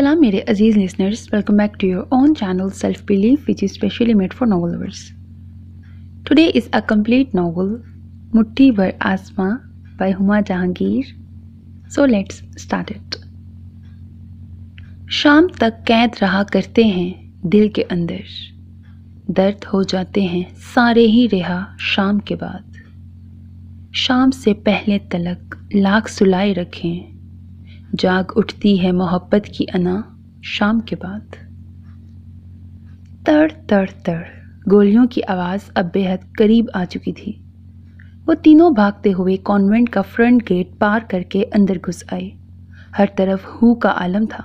सलाम मेरे अजीज़ listeners welcome back to your own channel self belief which is specially made for novel lovers today is a complete novel Muthi Bhar Aasman by Huma Jahangir so let's start it शाम तक कैद रहा करते हैं दिल के अंदर दर्द हो जाते हैं सारे ही रिहा शाम के बाद शाम से पहले तलक लाख सुलाए रखें जाग उठती है मोहब्बत की अना शाम के बाद तड़ तड़ तड़ गोलियों की आवाज़ अब बेहद करीब आ चुकी थी वो तीनों भागते हुए कॉन्वेंट का फ्रंट गेट पार करके अंदर घुस आए हर तरफ हु का आलम था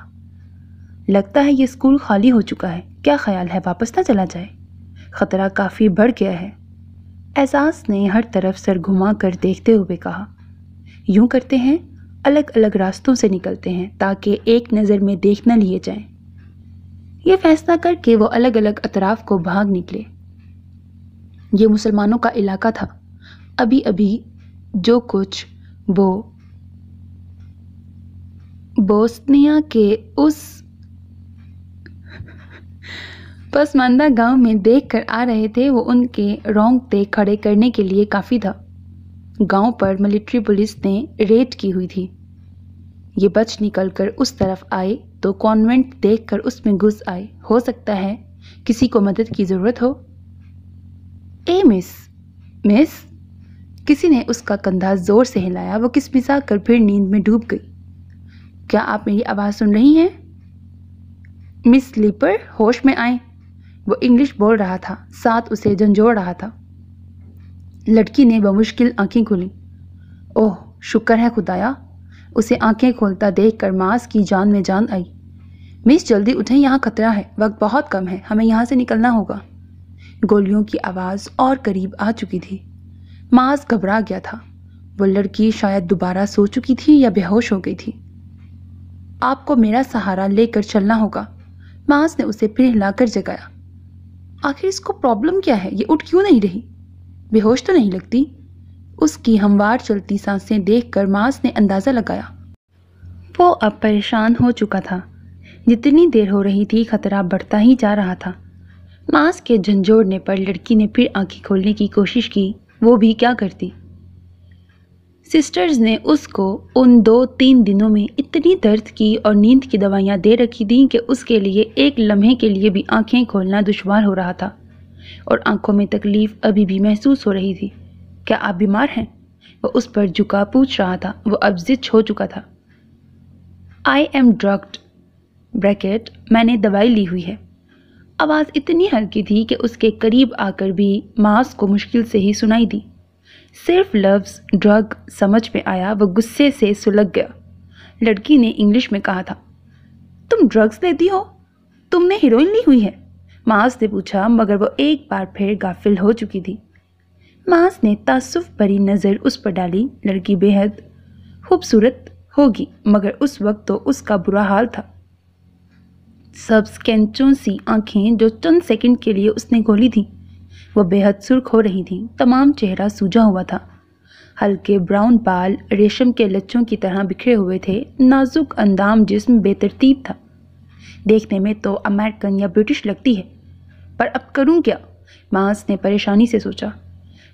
लगता है ये स्कूल खाली हो चुका है क्या ख्याल है वापस ना चला जाए ख़तरा काफ़ी बढ़ गया है एजाज ने हर तरफ सर घुमा कर देखते हुए कहा यूं करते हैं अलग अलग रास्तों से निकलते हैं ताकि एक नज़र में देख न लिए जाएं। ये फैसला करके वो अलग अलग अतराफ को भाग निकले ये मुसलमानों का इलाका था अभी अभी जो कुछ वो बोस्निया के उस पसमानदा गांव में देख कर आ रहे थे वो उनके रोंगटे खड़े करने के लिए काफ़ी था गांव पर मिलिट्री पुलिस ने रेड की हुई थी ये बच निकल कर उस तरफ आए तो कॉन्वेंट देख कर उसमें घुस आए हो सकता है किसी को मदद की ज़रूरत हो ए मिस मिस किसी ने उसका कंधा ज़ोर से हिलाया वो किस मिसा कर फिर नींद में डूब गई क्या आप मेरी आवाज़ सुन रही हैं मिस स्लीपर होश में आए वो इंग्लिश बोल रहा था साथ उसे झंझोड़ रहा था लड़की ने बमुश्किल आंखें खोली ओह शुक्र है खुदाया उसे आंखें खोलता देख कर मास की जान में जान आई मिस जल्दी उठें यहाँ खतरा है वक्त बहुत कम है हमें यहाँ से निकलना होगा गोलियों की आवाज़ और करीब आ चुकी थी मास घबरा गया था वो लड़की शायद दोबारा सो चुकी थी या बेहोश हो गई थी आपको मेरा सहारा लेकर चलना होगा मांस ने उसे फिर हिलाकर जगाया आखिर इसको प्रॉब्लम क्या है ये उठ क्यों नहीं रही बेहोश तो नहीं लगती उसकी हमवार चलती सांसें देखकर मांस ने अंदाज़ा लगाया वो अब परेशान हो चुका था जितनी देर हो रही थी खतरा बढ़ता ही जा रहा था मांस के झंझोड़ने पर लड़की ने फिर आंखें खोलने की कोशिश की वो भी क्या करती सिस्टर्स ने उसको उन दो तीन दिनों में इतनी दर्द की और नींद की दवाइयाँ दे रखी थीं कि उसके लिए एक लम्हे के लिए भी आंखें खोलना दुश्वार हो रहा था और आंखों में तकलीफ़ अभी भी महसूस हो रही थी क्या आप बीमार हैं वह उस पर झुका पूछ रहा था वह अब जिद हो चुका था आई एम ड्रग्ड ब्रैकेट मैंने दवाई ली हुई है आवाज़ इतनी हल्की थी कि उसके करीब आकर भी मास को मुश्किल से ही सुनाई दी सिर्फ लफ्ज़ ड्रग समझ में आया वह गुस्से से सुलग गया लड़की ने इंग्लिश में कहा था तुम ड्रग्स लेती हो तुमने हीरोइन ली हुई है मास ने पूछा मगर वह एक बार फिर गाफिल हो चुकी थी मास ने तासुफ भरी नज़र उस पर डाली लड़की बेहद खूबसूरत होगी मगर उस वक्त तो उसका बुरा हाल था सब स्कैंचों सी आंखें जो चंद सेकंड के लिए उसने खोली थी वह बेहद सुर्ख हो रही थी तमाम चेहरा सूझा हुआ था हल्के ब्राउन बाल रेशम के लच्छों की तरह बिखरे हुए थे नाजुक अंदाम जिसम बेतरतीब था देखने में तो अमेरिकन या ब्रिटिश लगती है पर अब करूँ क्या मांस ने परेशानी से सोचा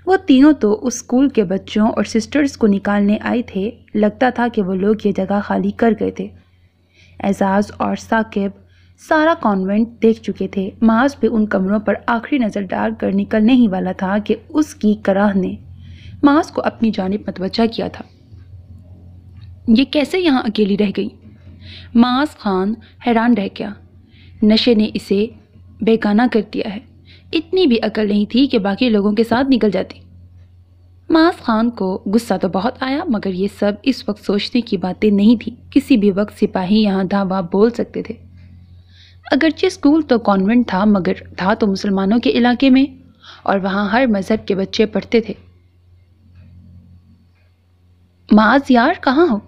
वो तीनों तो उस स्कूल के बच्चों और सिस्टर्स को निकालने आए थे लगता था कि वो लोग ये जगह खाली कर गए थे एजाज और साकिब सारा कॉन्वेंट देख चुके थे माज पे उन कमरों पर आखिरी नज़र डाल कर निकलने ही वाला था कि उसकी कराह ने माज को अपनी जानब मतवजा किया था ये कैसे यहाँ अकेली रह गई माज खान हैरान रह गया नशे ने इसे बेगाना कर दिया है इतनी भी अकल नहीं थी कि बाकी लोगों के साथ निकल जाती मास खान को गुस्सा तो बहुत आया मगर ये सब इस वक्त सोचने की बातें नहीं थी किसी भी वक्त सिपाही यहाँ धावा बोल सकते थे अगरचे स्कूल तो कॉन्वेंट था मगर था तो मुसलमानों के इलाके में और वहाँ हर मज़हब के बच्चे पढ़ते थे माज यार कहाँ हो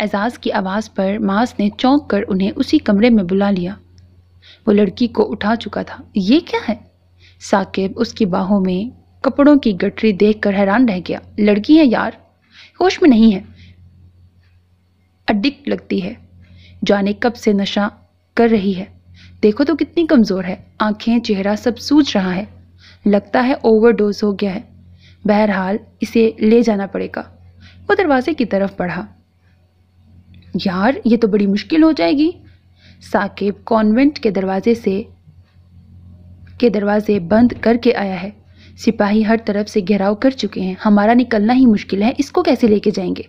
एजाज़ की आवाज़ पर माज ने चौंक कर उन्हें उसी कमरे में बुला लिया वो लड़की को उठा चुका था ये क्या है साकिब उसकी बाहों में कपड़ों की गठरी देखकर हैरान रह गया लड़की है यार होश में नहीं है अडिक्ट लगती है जाने कब से नशा कर रही है देखो तो कितनी कमज़ोर है आंखें चेहरा सब सूझ रहा है लगता है ओवरडोज हो गया है बहरहाल इसे ले जाना पड़ेगा वो दरवाजे की तरफ बढ़ा यार ये तो बड़ी मुश्किल हो जाएगी साकिब कॉन्वेंट के दरवाजे से के दरवाजे बंद करके आया है सिपाही हर तरफ से घेराव कर चुके हैं हमारा निकलना ही मुश्किल है इसको कैसे लेके जाएंगे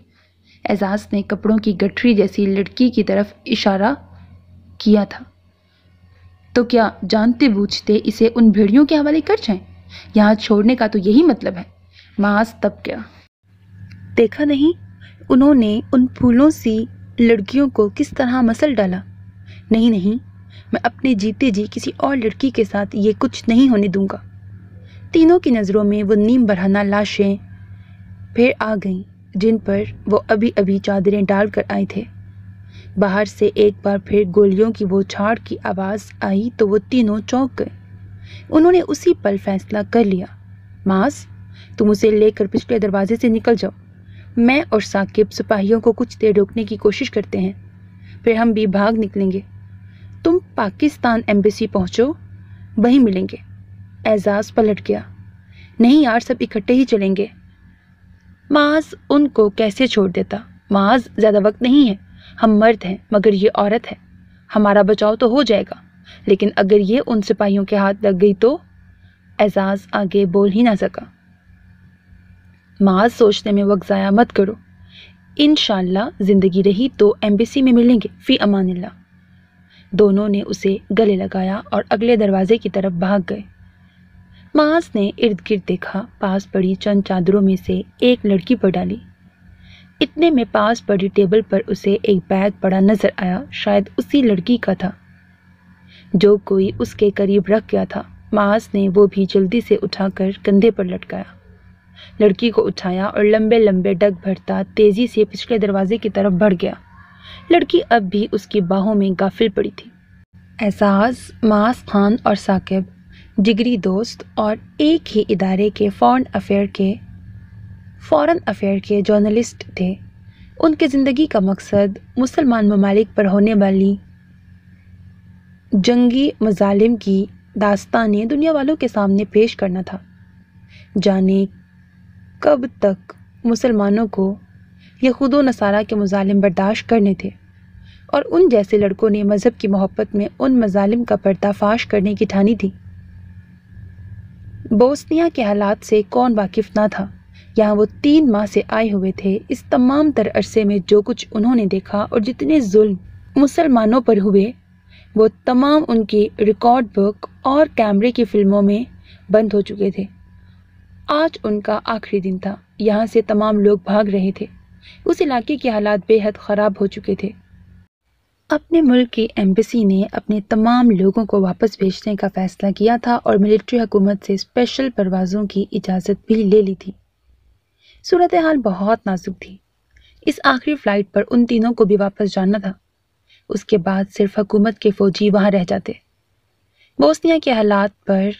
एजाज ने कपड़ों की गठरी जैसी लड़की की तरफ इशारा किया था तो क्या जानते बूझते इसे उन भेड़ियों के हवाले कर जाएं? यहाँ छोड़ने का तो यही मतलब है मास तब क्या देखा नहीं उन्होंने उन फूलों से लड़कियों को किस तरह मसल डाला नहीं नहीं मैं अपने जीते जी किसी और लड़की के साथ ये कुछ नहीं होने दूंगा तीनों की नज़रों में वो नीम बरहना लाशें फिर आ गईं जिन पर वो अभी अभी चादरें डाल कर आए थे बाहर से एक बार फिर गोलियों की वो छाड़ की आवाज़ आई तो वो तीनों चौंक गए उन्होंने उसी पल फैसला कर लिया मास तुम उसे लेकर पिछले दरवाजे से निकल जाओ मैं और साकिब सिपाहियों को कुछ देर रोकने की कोशिश करते हैं फिर हम भी भाग निकलेंगे तुम पाकिस्तान एम्बेसी पहुंचो वहीं मिलेंगे एजाज पलट गया नहीं यार सब इकट्ठे ही चलेंगे माज उनको कैसे छोड़ देता माज ज़्यादा वक्त नहीं है हम मर्द हैं मगर ये औरत है हमारा बचाव तो हो जाएगा लेकिन अगर ये उन सिपाहियों के हाथ लग गई तो एजाज आगे बोल ही ना सका माज सोचने में वक्त ज़ाया मत करो इन ज़िंदगी रही तो एम्बेसी में मिलेंगे फ़ी अमान ला दोनों ने उसे गले लगाया और अगले दरवाजे की तरफ भाग गए मास ने इर्द गिर्द देखा पास पड़ी चंद चादरों में से एक लड़की पर डाली इतने में पास पड़ी टेबल पर उसे एक बैग पड़ा नजर आया शायद उसी लड़की का था जो कोई उसके करीब रख गया था मास ने वो भी जल्दी से उठाकर कंधे पर लटकाया लड़की को उठाया और लंबे लंबे डग भरता तेजी से पिछले दरवाजे की तरफ बढ़ गया लड़की अब भी उसकी बाहों में गाफिल पड़ी थी एजाज मास खान और साकिब जिगरी दोस्त और एक ही इदारे के फॉरन अफेयर के फॉरेन अफेयर के जर्नलिस्ट थे उनके ज़िंदगी का मकसद मुसलमान ममालिक पर होने वाली जंगी मजालिम की दास्तानें दुनिया वालों के सामने पेश करना था जाने कब तक मुसलमानों को ये खुद व नसारा के मुजालिम बर्दाश्त करने थे और उन जैसे लड़कों ने मज़हब की मोहब्बत में उन मजालिम का पर्दाफाश करने की ठानी थी बोस्निया के हालात से कौन वाकिफ ना था यहाँ वो तीन माह से आए हुए थे इस तमाम तर अरसे में जो कुछ उन्होंने देखा और जितने जुल्म मुसलमानों पर हुए वो तमाम उनकी रिकॉर्ड बुक और कैमरे की फिल्मों में बंद हो चुके थे आज उनका आखिरी दिन था यहाँ से तमाम लोग भाग रहे थे उस इलाके के हालात बेहद ख़राब हो चुके थे अपने मुल्क की एम्बेसी ने अपने तमाम लोगों को वापस भेजने का फ़ैसला किया था और मिलिट्री हुकूमत से स्पेशल परवाज़ों की इजाज़त भी ले ली थी सूरत हाल बहुत नाजुक थी इस आखिरी फ़्लाइट पर उन तीनों को भी वापस जाना था उसके बाद सिर्फ हुकूमत के फ़ौजी वहाँ रह जाते बोस्निया के हालात पर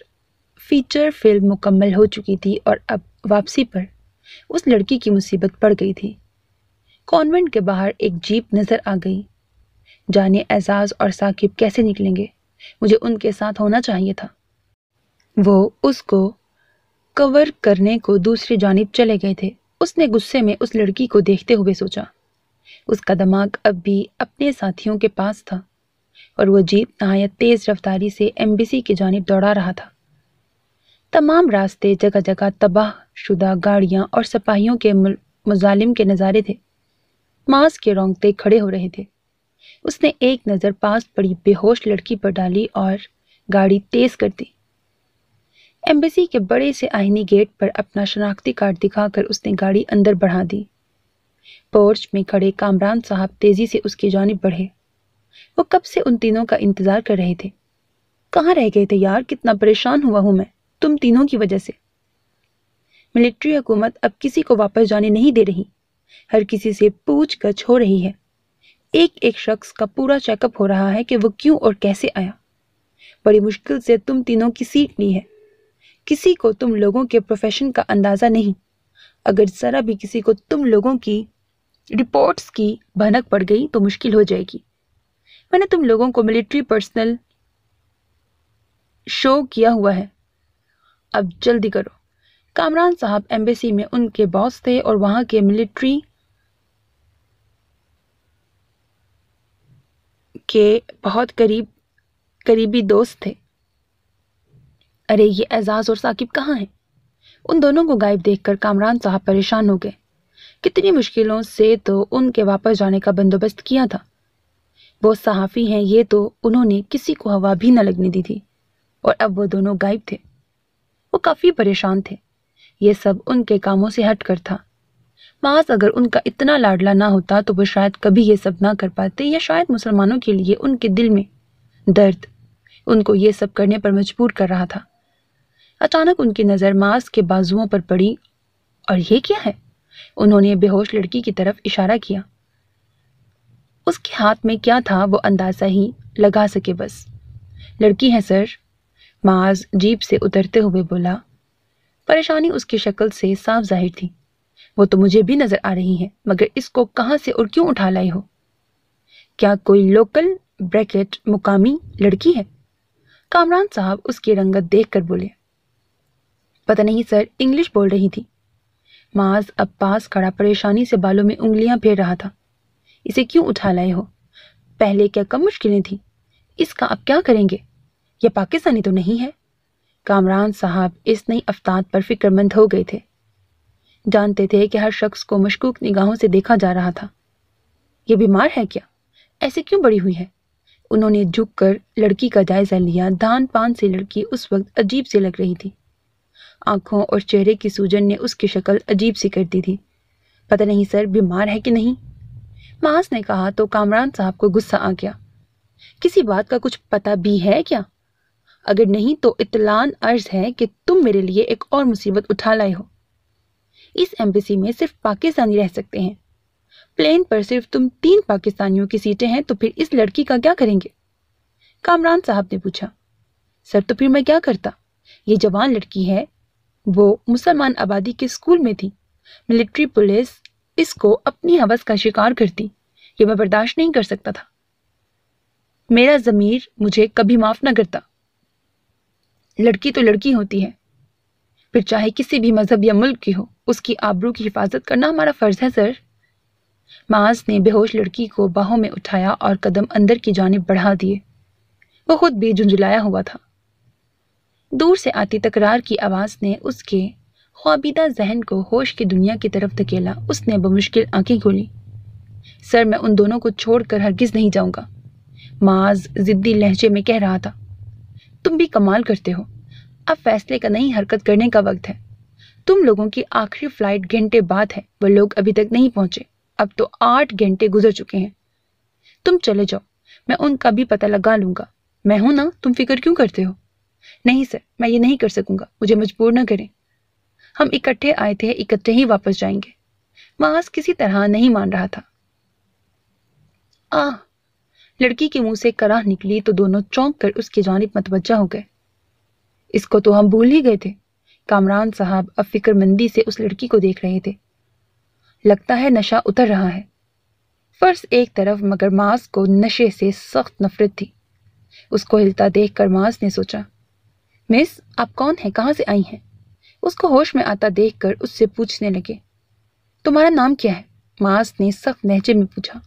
फ़ीचर फिल्म मुकम्मल हो चुकी थी और अब वापसी पर उस लड़की की मुसीबत पड़ गई थी कॉन्वेंट के बाहर एक जीप नज़र आ गई जाने एजाज और साकिब कैसे निकलेंगे मुझे उनके साथ होना चाहिए था वो उसको कवर करने को दूसरी जानब चले गए थे उसने गुस्से में उस लड़की को देखते हुए सोचा उसका दिमाग अब भी अपने साथियों के पास था और वह जीप नहायत तेज़ रफ्तारी से एमबीसी की जानब दौड़ा रहा था तमाम रास्ते जगह जगह तबाह शुदा गाड़ियाँ और सिपाहियों के मुजालिम के नज़ारे थे मांस के रोंगते खड़े हो रहे थे उसने एक नज़र पास पड़ी बेहोश लड़की पर डाली और गाड़ी तेज कर दी एम्बेसी के बड़े से आईनी गेट पर अपना शनाख्ती कार्ड दिखाकर उसने गाड़ी अंदर बढ़ा दी पोर्च में खड़े कामरान साहब तेजी से उसकी जानब बढ़े वो कब से उन तीनों का इंतजार कर रहे थे कहाँ रह गए थे यार कितना परेशान हुआ हूं मैं तुम तीनों की वजह से मिलिट्री हुकूमत अब किसी को वापस जाने नहीं दे रही हर किसी से पूछ गछ हो रही है एक एक शख्स का पूरा चेकअप हो रहा है कि वो क्यों और कैसे आया बड़ी मुश्किल से तुम तीनों की सीट ली है किसी को तुम लोगों के प्रोफेशन का अंदाज़ा नहीं अगर ज़रा भी किसी को तुम लोगों की रिपोर्ट्स की भनक पड़ गई तो मुश्किल हो जाएगी मैंने तुम लोगों को मिलिट्री पर्सनल शो किया हुआ है अब जल्दी करो कामरान साहब एम्बेसी में उनके बॉस थे और वहाँ के मिलिट्री के बहुत करीब करीबी दोस्त थे अरे ये एजाज और साकिब कहाँ हैं उन दोनों को गायब देखकर कामरान साहब परेशान हो गए कितनी मुश्किलों से तो उनके वापस जाने का बंदोबस्त किया था वो सहाफ़ी हैं ये तो उन्होंने किसी को हवा भी न लगने दी थी और अब वो दोनों गायब थे वो काफ़ी परेशान थे ये सब उनके कामों से हटकर था माज अगर उनका इतना लाडला ना होता तो वो शायद कभी ये सब ना कर पाते या शायद मुसलमानों के लिए उनके दिल में दर्द उनको ये सब करने पर मजबूर कर रहा था अचानक उनकी नज़र मास के बाजुओं पर पड़ी और ये क्या है उन्होंने बेहोश लड़की की तरफ इशारा किया उसके हाथ में क्या था वो अंदाज़ा ही लगा सके बस लड़की है सर माज जीप से उतरते हुए बोला परेशानी उसकी शक्ल से साफ जाहिर थी वो तो मुझे भी नजर आ रही है मगर इसको कहाँ से और क्यों उठा लाई हो क्या कोई लोकल ब्रैकेट मुकामी लड़की है कामरान साहब उसकी रंगत देख कर बोले पता नहीं सर इंग्लिश बोल रही थी माज अब पास खड़ा परेशानी से बालों में उंगलियां फेर रहा था इसे क्यों उठा लाए हो पहले क्या कम मुश्किलें थी इसका अब क्या करेंगे यह पाकिस्तानी तो नहीं है कामरान साहब इस नई अफ्ताद पर फिक्रमंद हो गए थे जानते थे कि हर शख्स को मशकूक निगाहों से देखा जा रहा था ये बीमार है क्या ऐसे क्यों बड़ी हुई है उन्होंने झुक कर लड़की का जायजा लिया धान पान से लड़की उस वक्त अजीब से लग रही थी आंखों और चेहरे की सूजन ने उसकी शक्ल अजीब सी कर दी थी पता नहीं सर बीमार है कि नहीं मास ने कहा तो कामरान साहब को गुस्सा आ गया किसी बात का कुछ पता भी है क्या अगर नहीं तो इतलान अर्ज है कि तुम मेरे लिए एक और मुसीबत उठा लाए हो इस एम्बेसी में सिर्फ पाकिस्तानी रह सकते हैं प्लेन पर सिर्फ तुम तीन पाकिस्तानियों की सीटें हैं तो फिर इस लड़की का क्या करेंगे कामरान साहब ने पूछा सर तो फिर मैं क्या करता ये जवान लड़की है वो मुसलमान आबादी के स्कूल में थी मिलिट्री पुलिस इसको अपनी हवस का शिकार करती ये मैं बर्दाश्त नहीं कर सकता था मेरा ज़मीर मुझे कभी माफ़ ना करता लड़की तो लड़की होती है फिर चाहे किसी भी मजहब या मुल्क की हो उसकी आबरू की हिफाजत करना हमारा फ़र्ज़ है सर माज ने बेहोश लड़की को बाहों में उठाया और कदम अंदर की जानब बढ़ा दिए वो खुद भी झुंझुलाया हुआ था दूर से आती तकरार की आवाज़ ने उसके ख्वाबीदा जहन को होश की दुनिया की तरफ धकेला उसने बमुश्किल आंखें खोली सर मैं उन दोनों को छोड़कर हरगिज नहीं जाऊंगा माज जिद्दी लहजे में कह रहा था तुम भी कमाल करते हो अब फैसले का नहीं हरकत करने का वक्त है तुम लोगों की आखिरी फ्लाइट घंटे बाद है वह लोग अभी तक नहीं पहुंचे अब तो आठ घंटे गुजर चुके हैं तुम चले जाओ मैं उनका भी पता लगा लूंगा मैं हूं ना तुम फिक्र क्यों करते हो नहीं सर मैं ये नहीं कर सकूंगा मुझे मजबूर ना करें हम इकट्ठे आए थे इकट्ठे ही वापस जाएंगे मास किसी तरह नहीं मान रहा था आह लड़की के मुंह से कराह निकली तो दोनों चौंक कर उसकी जानब मतवजा हो गए इसको तो हम भूल ही गए थे कामरान साहब अब फिक्रमंदी से उस लड़की को देख रहे थे लगता है नशा उतर रहा है फर्श एक तरफ मगर मास को नशे से सख्त नफरत थी उसको हिलता देख कर मास ने सोचा मिस आप कौन हैं कहाँ से आई हैं उसको होश में आता देख कर उससे पूछने लगे तुम्हारा नाम क्या है मास ने सख्त लहजे में पूछा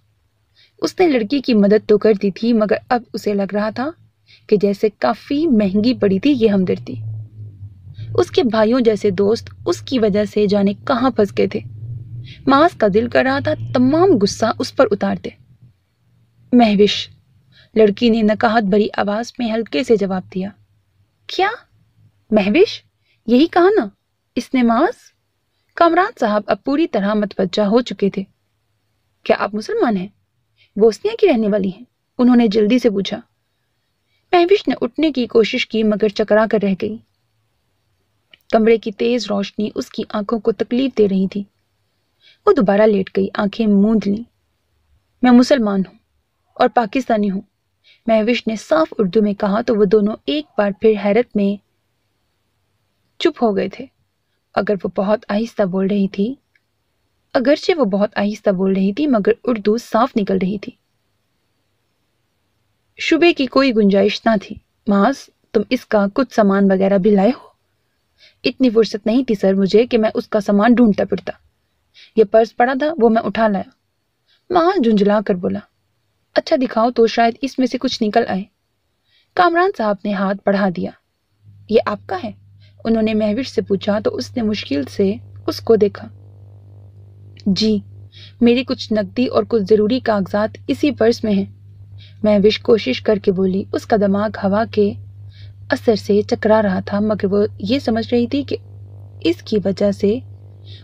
उसने लड़की की मदद तो कर दी थी मगर अब उसे लग रहा था कि जैसे काफ़ी महंगी पड़ी थी ये हमदर्दी उसके भाइयों जैसे दोस्त उसकी वजह से जाने कहाँ फंस गए थे मास का दिल कर रहा था तमाम गुस्सा उस पर उतार दे महविश लड़की ने नकाहत भरी आवाज़ में हल्के से जवाब दिया क्या महविश यही कहा ना इसने मास कमरान साहब अब पूरी तरह मतवजा हो चुके थे क्या आप मुसलमान हैं बोस्निया की रहने वाली हैं उन्होंने जल्दी से पूछा महविश ने उठने की कोशिश की मगर चकरा कर रह गई कमरे की तेज रोशनी उसकी आंखों को तकलीफ दे रही थी वो दोबारा लेट गई आंखें मूंद ली मैं मुसलमान हूं और पाकिस्तानी हूं महविश ने साफ उर्दू में कहा तो वो दोनों एक बार फिर हैरत में चुप हो गए थे अगर वो बहुत आहिस्ता बोल रही थी अगरचे वो बहुत आहिस्ता बोल रही थी मगर उर्दू साफ निकल रही थी शुबे की कोई गुंजाइश ना थी मास तुम इसका कुछ सामान वगैरह भी लाए हो इतनी फुर्सत नहीं थी सर मुझे कि मैं उसका सामान ढूंढता फिरता यह पर्स पड़ा था वो मैं उठा लाया माँ झुंझला कर बोला अच्छा दिखाओ तो शायद इसमें से कुछ निकल आए कामरान साहब ने हाथ बढ़ा दिया ये आपका है उन्होंने महविश से पूछा तो उसने मुश्किल से उसको देखा जी मेरी कुछ नकदी और कुछ ज़रूरी कागजात इसी पर्स में हैं मैं विश कोशिश करके बोली उसका दिमाग हवा के असर से चकरा रहा था मगर वो ये समझ रही थी कि इसकी वजह से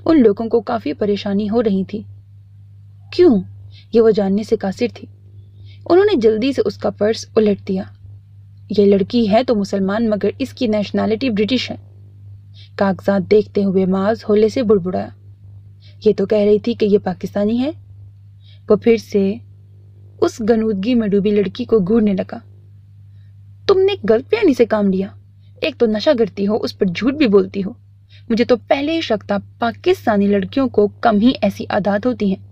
उन लोगों को काफ़ी परेशानी हो रही थी क्यों ये वो जानने से कासिर थी उन्होंने जल्दी से उसका पर्स उलट दिया ये लड़की है तो मुसलमान मगर इसकी नेशनैलिटी ब्रिटिश है कागजात देखते हुए माज होले से बुड़बुड़ाया ये तो कह रही थी कि ये पाकिस्तानी है वो फिर से उस गनूदगी में डूबी लड़की को घूरने लगा तुमने गलतफहमी से काम लिया एक तो नशा करती हो उस पर झूठ भी बोलती हो मुझे तो पहले ही शक था पाकिस्तानी लड़कियों को कम ही ऐसी आदत होती हैं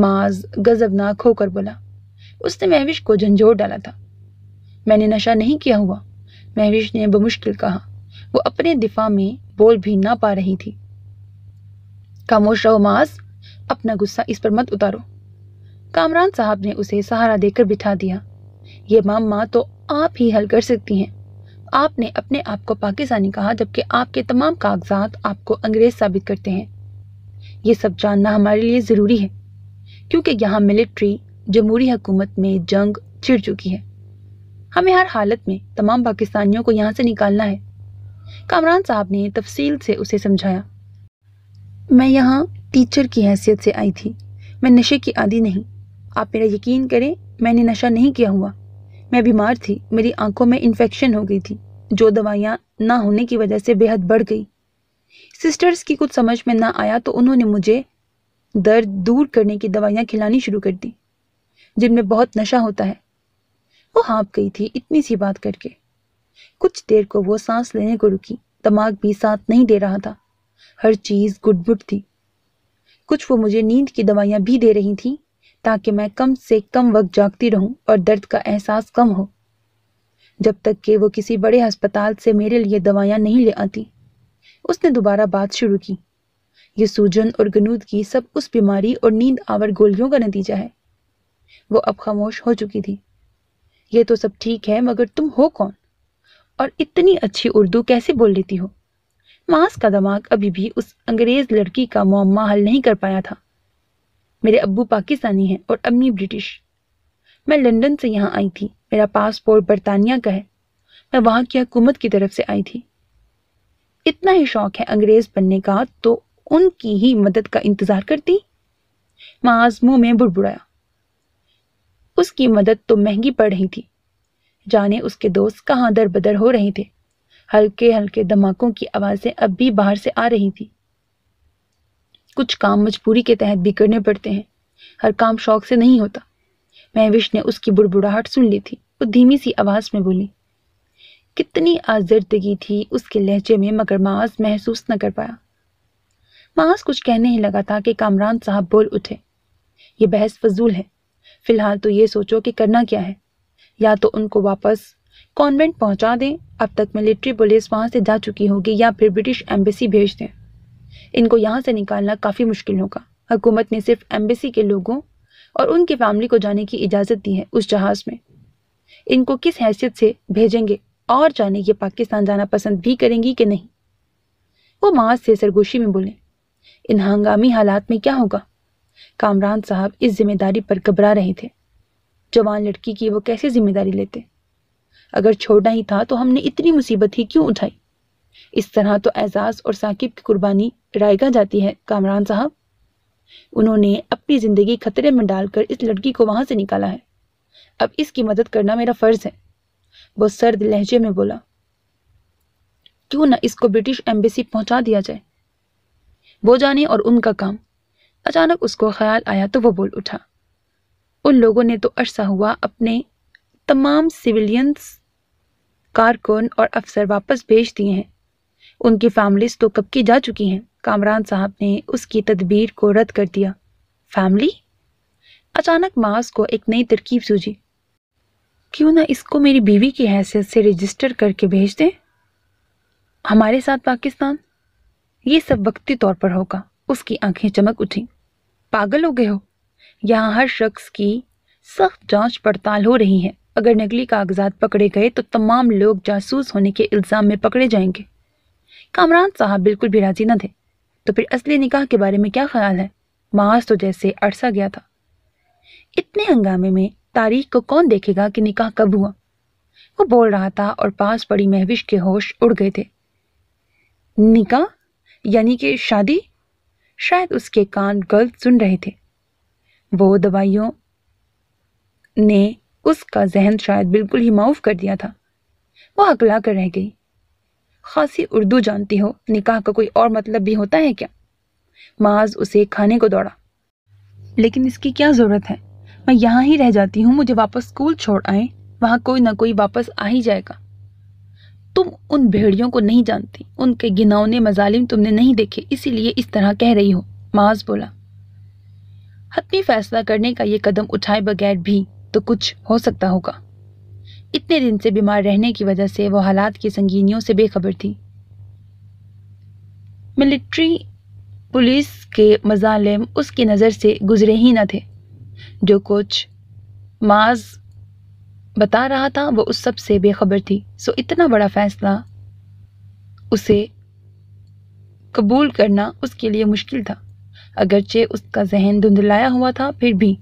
माज गजबनाक होकर बोला उसने महविश को झंझोर डाला था मैंने नशा नहीं किया हुआ महविश ने बमुश्किल कहा वो अपने दिफा में बोल भी ना पा रही थी खामोश रहो मास अपना गुस्सा इस पर मत उतारो कामरान साहब ने उसे सहारा देकर बिठा दिया ये मामा तो आप ही हल कर सकती हैं आपने अपने आप को पाकिस्तानी कहा जबकि आपके तमाम कागजात आपको अंग्रेज साबित करते हैं ये सब जानना हमारे लिए ज़रूरी है क्योंकि यहाँ मिलिट्री जमहूरी हुकूमत में जंग छिड़ चुकी है हमें हर हालत में तमाम पाकिस्तानियों को यहाँ से निकालना है कामरान साहब ने तफसील से उसे समझाया मैं यहाँ टीचर की हैसियत से आई थी मैं नशे की आदि नहीं आप मेरा यकीन करें मैंने नशा नहीं किया हुआ मैं बीमार थी मेरी आंखों में इन्फेक्शन हो गई थी जो दवाइयाँ ना होने की वजह से बेहद बढ़ गई सिस्टर्स की कुछ समझ में ना आया तो उन्होंने मुझे दर्द दूर करने की दवाइयाँ खिलानी शुरू कर दी जिनमें बहुत नशा होता है वो हाँप गई थी इतनी सी बात करके कुछ देर को वो सांस लेने को रुकी दिमाग भी साथ नहीं दे रहा था हर चीज़ गुटबुट थी कुछ वो मुझे नींद की दवाइयाँ भी दे रही थी ताकि मैं कम से कम वक्त जागती रहूं और दर्द का एहसास कम हो जब तक कि वो किसी बड़े अस्पताल से मेरे लिए दवाइयाँ नहीं ले आती उसने दोबारा बात शुरू की ये सूजन और गनूद की सब उस बीमारी और नींद आवर गोलियों का नतीजा है वो अब खामोश हो चुकी थी ये तो सब ठीक है मगर तुम हो कौन और इतनी अच्छी उर्दू कैसे बोल लेती हो मांस का दिमाग अभी भी उस अंग्रेज लड़की का मुआमा हल नहीं कर पाया था मेरे अब्बू पाकिस्तानी हैं और अम्मी ब्रिटिश मैं लंदन से यहाँ आई थी मेरा पासपोर्ट बरतानिया का है मैं वहाँ की हुकूमत की तरफ से आई थी इतना ही शौक है अंग्रेज बनने का तो उनकी ही मदद का इंतजार करती माज मुंह में बुड़बुड़ाया उसकी मदद तो महंगी पड़ रही थी जाने उसके दोस्त कहाँ दर बदर हो रहे थे हल्के हल्के धमाकों की आवाज़ें अब भी बाहर से आ रही थी कुछ काम मजबूरी के तहत भी करने पड़ते हैं हर काम शौक से नहीं होता महविश ने उसकी बुड़बुड़ाहट सुन ली थी वो धीमी सी आवाज़ में बोली कितनी आजर्दगी थी उसके लहजे में मगर माज महसूस न कर पाया माज कुछ कहने ही लगा था कि कामरान साहब बोल उठे ये बहस फजूल है फिलहाल तो ये सोचो कि करना क्या है या तो उनको वापस कॉन्वेंट पहुंचा दें अब तक मिलिट्री पुलिस वहां से जा चुकी होगी या फिर ब्रिटिश एम्बेसी भेज दें इनको यहाँ से निकालना काफ़ी मुश्किल होगा हुकूमत ने सिर्फ एम्बेसी के लोगों और उनकी फैमिली को जाने की इजाज़त दी है उस जहाज़ में इनको किस हैसियत से भेजेंगे और जाने ये पाकिस्तान जाना पसंद भी करेंगी कि नहीं वो माज से सरगोशी में बोले इन हंगामी हालात में क्या होगा कामरान साहब इस जिम्मेदारी पर घबरा रहे थे जवान लड़की की वो कैसे जिम्मेदारी लेते अगर छोड़ना ही था तो हमने इतनी मुसीबत ही क्यों उठाई इस तरह तो एजाज और साकिब की कुर्बानी रायगा जाती है कामरान साहब उन्होंने अपनी ज़िंदगी खतरे में डालकर इस लड़की को वहां से निकाला है अब इसकी मदद करना मेरा फ़र्ज़ है वो सर्द लहजे में बोला क्यों ना इसको ब्रिटिश एम्बेसी पहुंचा दिया जाए वो जाने और उनका काम अचानक उसको ख्याल आया तो वो बोल उठा उन लोगों ने तो अरसा हुआ अपने तमाम सिविलियंस कारकुन और अफसर वापस भेज दिए हैं उनकी फैमिलीज तो कब की जा चुकी हैं कामरान साहब ने उसकी तदबीर को रद्द कर दिया फैमिली अचानक मास को एक नई तरकीब सूझी क्यों ना इसको मेरी बीवी की हैसियत से रजिस्टर करके भेज दें हमारे साथ पाकिस्तान ये सब वक्ती तौर पर होगा उसकी आंखें चमक उठी पागल हो गए हो यहाँ हर शख्स की सख्त जांच पड़ताल हो रही है अगर नकली कागजात पकड़े गए तो तमाम लोग जासूस होने के इल्ज़ाम में पकड़े जाएंगे कामरान साहब बिल्कुल भी राजी न थे तो फिर असली निकाह के बारे में क्या ख्याल है माज तो जैसे अरसा गया था इतने हंगामे में तारीख को कौन देखेगा कि निकाह कब हुआ वो बोल रहा था और पास पड़ी महविश के होश उड़ गए थे निकाह यानी कि शादी शायद उसके कान गलत सुन रहे थे वो दवाइयों ने उसका जहन शायद बिल्कुल ही माउफ कर दिया था वो अकला कर रह गई खासी उर्दू जानती हो निकाह का कोई और मतलब भी होता है क्या माज उसे खाने को दौड़ा लेकिन इसकी क्या ज़रूरत है मैं यहाँ ही रह जाती हूँ मुझे वापस स्कूल छोड़ आए वहाँ कोई ना कोई वापस आ ही जाएगा तुम उन भेड़ियों को नहीं जानती उनके घिनौने मजालिम तुमने नहीं देखे इसीलिए इस तरह कह रही हो माज बोला हतमी फैसला करने का ये कदम उठाए बगैर भी तो कुछ हो सकता होगा इतने दिन से बीमार रहने की वजह से वह हालात की संगीनियों से बेखबर थी मिलिट्री पुलिस के मजालिम उसकी नज़र से गुजरे ही न थे जो कुछ माज बता रहा था वो उस सब से बेखबर थी सो इतना बड़ा फैसला उसे कबूल करना उसके लिए मुश्किल था अगरचे उसका जहन धुंधलाया हुआ था फिर भी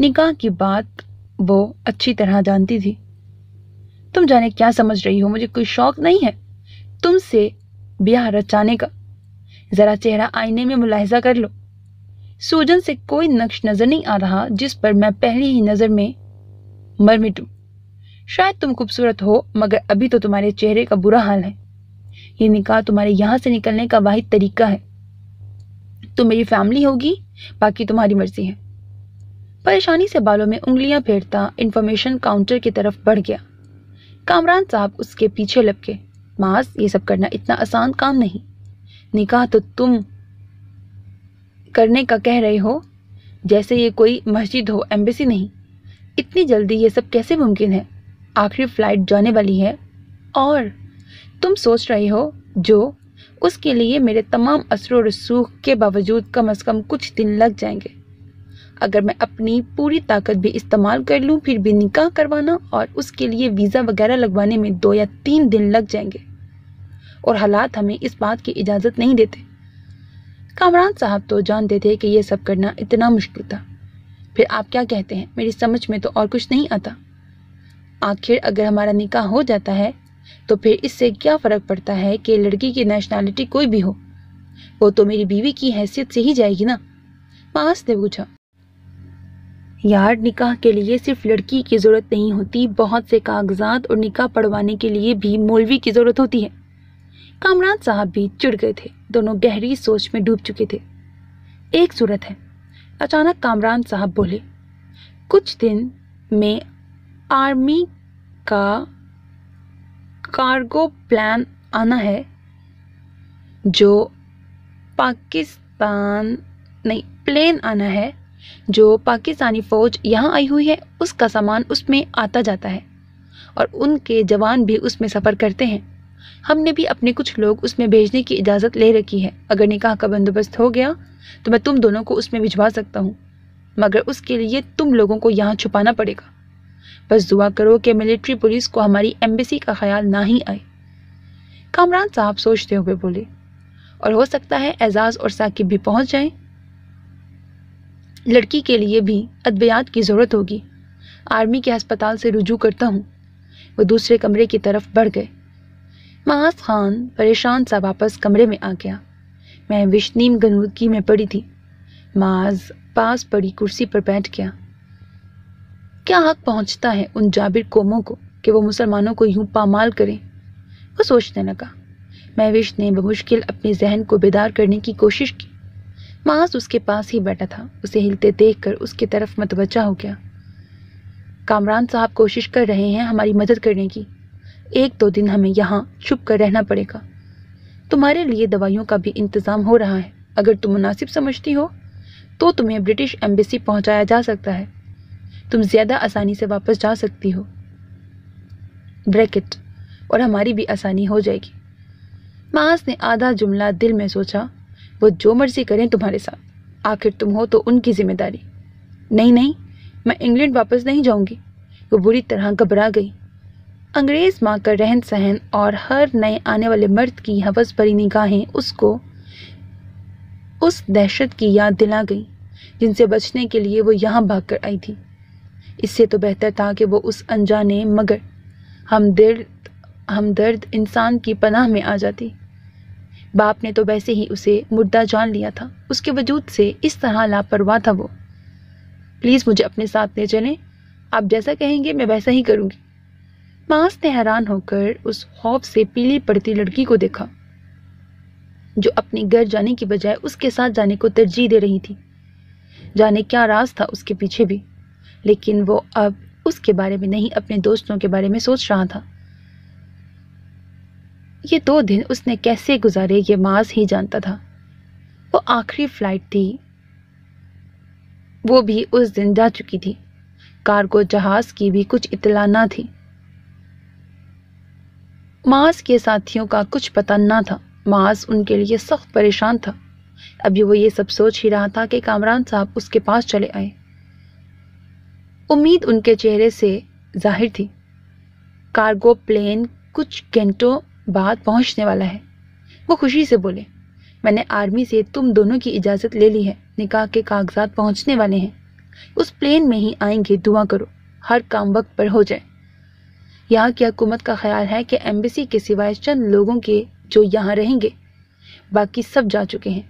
निकाह की बात वो अच्छी तरह जानती थी तुम जाने क्या समझ रही हो मुझे कोई शौक नहीं है तुमसे ब्याह रचाने का जरा चेहरा आईने में मुलाहजा कर लो सूजन से कोई नक्श नजर नहीं आ रहा जिस पर मैं पहली ही नजर में मर मिटूं शायद तुम खूबसूरत हो मगर अभी तो तुम्हारे चेहरे का बुरा हाल है ये निकाह तुम्हारे यहाँ से निकलने का वाहिद तरीका है तुम मेरी फैमिली होगी बाकी तुम्हारी मर्जी है परेशानी से बालों में उंगलियां फेरता इन्फॉर्मेशन काउंटर की तरफ बढ़ गया कामरान साहब उसके पीछे लपके मास ये सब करना इतना आसान काम नहीं निकाह तो तुम करने का कह रहे हो जैसे ये कोई मस्जिद हो एम्बेसी नहीं इतनी जल्दी ये सब कैसे मुमकिन है आखिरी फ्लाइट जाने वाली है और तुम सोच रहे हो जो उसके लिए मेरे तमाम असर रसूख के बावजूद कम अज़ कम कुछ दिन लग जाएंगे अगर मैं अपनी पूरी ताकत भी इस्तेमाल कर लूँ फिर भी निकाह करवाना और उसके लिए वीज़ा वगैरह लगवाने में दो या तीन दिन लग जाएंगे और हालात हमें इस बात की इजाज़त नहीं देते कामरान साहब तो जानते थे कि यह सब करना इतना मुश्किल था फिर आप क्या कहते हैं मेरी समझ में तो और कुछ नहीं आता आखिर अगर हमारा निकाह हो जाता है तो फिर इससे क्या फ़र्क पड़ता है कि लड़की की नेशनैलिटी कोई भी हो वो तो मेरी बीवी की हैसियत से ही जाएगी ना मास ने पूछा यार निकाह के लिए सिर्फ लड़की की ज़रूरत नहीं होती बहुत से कागजात और निकाह पढ़वाने के लिए भी मौलवी की ज़रूरत होती है कामरान साहब भी चिड़ गए थे दोनों गहरी सोच में डूब चुके थे एक सूरत है अचानक कामरान साहब बोले कुछ दिन में आर्मी का कार्गो प्लान आना है जो पाकिस्तान नहीं प्लेन आना है जो पाकिस्तानी फ़ौज यहाँ आई हुई है उसका सामान उसमें आता जाता है और उनके जवान भी उसमें सफ़र करते हैं हमने भी अपने कुछ लोग उसमें भेजने की इजाज़त ले रखी है अगर निकाह का बंदोबस्त हो गया तो मैं तुम दोनों को उसमें भिजवा सकता हूँ मगर उसके लिए तुम लोगों को यहाँ छुपाना पड़ेगा बस दुआ करो कि मिलिट्री पुलिस को हमारी एम्बेसी का ख्याल ना ही आए कामरान साहब सोचते हुए बोले और हो सकता है एजाज और साकिब भी पहुंच जाएं लड़की के लिए भी अद्वियात की ज़रूरत होगी आर्मी के अस्पताल से रुजू करता हूँ वो दूसरे कमरे की तरफ बढ़ गए महाज खान परेशान सा वापस कमरे में आ गया मैं विश्नीम गंदगी में पड़ी थी माज पास पड़ी कुर्सी पर बैठ गया क्या हक पहुंचता है उन जाबिर कौमों को कि वो मुसलमानों को यूं पामाल करें वो सोचने लगा महविश ने बमुश्किल अपने जहन को बेदार करने की कोशिश की मास उसके पास ही बैठा था उसे हिलते देखकर उसकी तरफ मतवजा हो गया कामरान साहब कोशिश कर रहे हैं हमारी मदद करने की एक दो दिन हमें यहाँ छुप कर रहना पड़ेगा तुम्हारे लिए दवाइयों का भी इंतज़ाम हो रहा है अगर तुम मुनासिब समझती हो तो तुम्हें ब्रिटिश एम्बेसी पहुँचाया जा सकता है तुम ज़्यादा आसानी से वापस जा सकती हो ब्रैकेट और हमारी भी आसानी हो जाएगी मास ने आधा जुमला दिल में सोचा वो जो मर्जी करें तुम्हारे साथ आखिर तुम हो तो उनकी जिम्मेदारी नहीं नहीं मैं इंग्लैंड वापस नहीं जाऊंगी वो बुरी तरह घबरा गई अंग्रेज़ माँ का रहन सहन और हर नए आने वाले मर्द की हवस भरी निगाहें उसको उस दहशत की याद दिला गई जिनसे बचने के लिए वो यहाँ भाग कर आई थी इससे तो बेहतर था कि वो उस अनजाने मगर हमदर्द हमदर्द इंसान की पनाह में आ जाती बाप ने तो वैसे ही उसे मुर्दा जान लिया था उसके वजूद से इस तरह लापरवाह था वो प्लीज़ मुझे अपने साथ ले चलें आप जैसा कहेंगे मैं वैसा ही करूँगी मास ने हैरान होकर उस खौफ से पीली पड़ती लड़की को देखा जो अपने घर जाने की बजाय उसके साथ जाने को तरजीह दे रही थी जाने क्या राज था उसके पीछे भी लेकिन वो अब उसके बारे में नहीं अपने दोस्तों के बारे में सोच रहा था ये दो दिन उसने कैसे गुजारे ये माज ही जानता था वो आखिरी फ्लाइट थी वो भी उस दिन जा चुकी थी कार्गो जहाज की भी कुछ इतला ना थी माज के साथियों का कुछ पता ना था माज उनके लिए सख्त परेशान था अभी वो ये सब सोच ही रहा था कि कामरान साहब उसके पास चले आए उम्मीद उनके चेहरे से जाहिर थी कार्गो प्लेन कुछ घंटों बात पहुंचने वाला है वो खुशी से बोले मैंने आर्मी से तुम दोनों की इजाज़त ले ली है निकाह के कागजात पहुंचने वाले हैं उस प्लेन में ही आएंगे दुआ करो हर काम वक्त पर हो जाए यहाँ की हकूमत का ख्याल है कि एम्बेसी के सिवाय चंद लोगों के जो यहाँ रहेंगे बाकी सब जा चुके हैं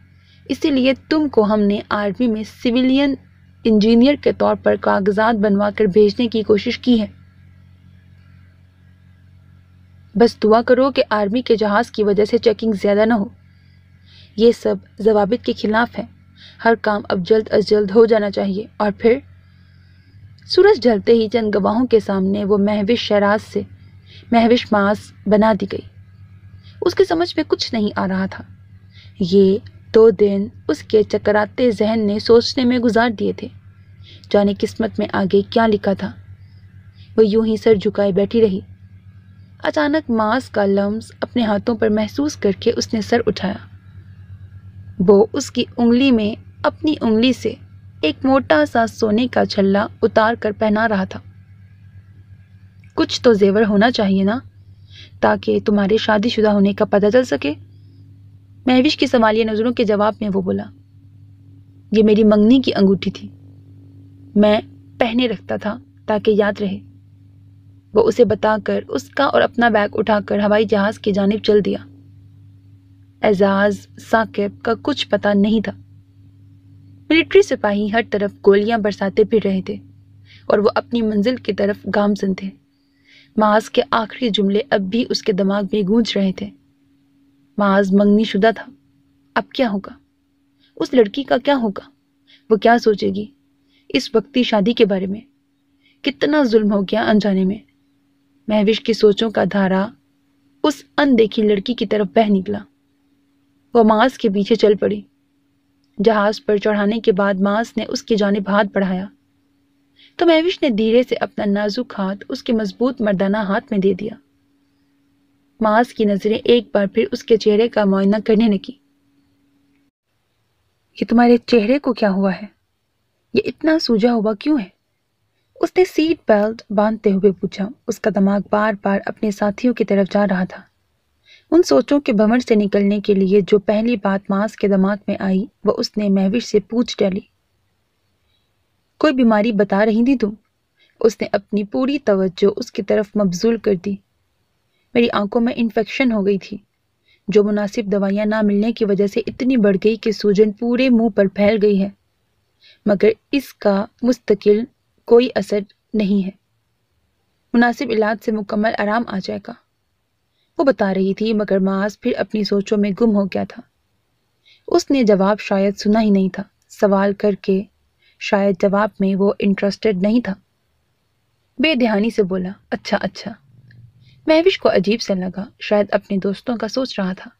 इसीलिए तुमको हमने आर्मी में सिविलियन इंजीनियर के तौर पर कागजात बनवा कर भेजने की कोशिश की है बस दुआ करो कि आर्मी के जहाज़ की वजह से चेकिंग ज़्यादा ना हो ये सब जवाबित के ख़िलाफ़ है हर काम अब जल्द अज जल्द हो जाना चाहिए और फिर सूरज ढलते ही चंद गवाहों के सामने वो महविश शराज से महविश मास बना दी गई उसके समझ में कुछ नहीं आ रहा था ये दो दिन उसके चकराते जहन ने सोचने में गुजार दिए थे जाने किस्मत में आगे क्या लिखा था वो यूं ही सर झुकाए बैठी रही अचानक मांस का लम्स अपने हाथों पर महसूस करके उसने सर उठाया वो उसकी उंगली में अपनी उंगली से एक मोटा सा सोने का छल्ला उतार कर पहना रहा था कुछ तो जेवर होना चाहिए ना ताकि तुम्हारे शादीशुदा होने का पता चल सके महविश की सवालिया नज़रों के जवाब में वो बोला ये मेरी मंगनी की अंगूठी थी मैं पहने रखता था ताकि याद रहे वो उसे बताकर उसका और अपना बैग उठाकर हवाई जहाज की जानब चल दिया एजाज साकिब का कुछ पता नहीं था मिलिट्री सिपाही हर तरफ गोलियां बरसाते फिर रहे थे और वो अपनी मंजिल की तरफ गामजन थे माज के आखिरी जुमले अब भी उसके दिमाग में गूंज रहे थे माज मंगनी शुदा था अब क्या होगा उस लड़की का क्या होगा वो क्या सोचेगी इस वक्ती शादी के बारे में कितना जुल्म हो गया अनजाने में महविश की सोचों का धारा उस अनदेखी लड़की की तरफ बह निकला वह मांस के पीछे चल पड़ी जहाज पर चढ़ाने के बाद मांस ने उसकी जानब हाथ बढ़ाया तो महविश ने धीरे से अपना नाजुक हाथ उसके मजबूत मर्दाना हाथ में दे दिया मांस की नजरें एक बार फिर उसके चेहरे का मुआयना करने लगी ये तुम्हारे चेहरे को क्या हुआ है ये इतना सूझा हुआ क्यों है उसने सीट बेल्ट बांधते हुए पूछा उसका दिमाग बार बार अपने साथियों की तरफ जा रहा था उन सोचों के भ्रमण से निकलने के लिए जो पहली बात मांस के दिमाग में आई वह उसने महविश से पूछ डाली कोई बीमारी बता रही थी तुम उसने अपनी पूरी तवज्जो उसकी तरफ मबजूल कर दी मेरी आंखों में इन्फेक्शन हो गई थी जो मुनासिब दवाइयाँ ना मिलने की वजह से इतनी बढ़ गई कि सूजन पूरे मुंह पर फैल गई है मगर इसका मुस्तकिल कोई असर नहीं है मुनासिब इलाज से मुकम्मल आराम आ जाएगा वो बता रही थी मगर माज फिर अपनी सोचों में गुम हो गया था उसने जवाब शायद सुना ही नहीं था सवाल करके शायद जवाब में वो इंटरेस्टेड नहीं था बेध्यानी से बोला अच्छा अच्छा महविश को अजीब सा लगा शायद अपने दोस्तों का सोच रहा था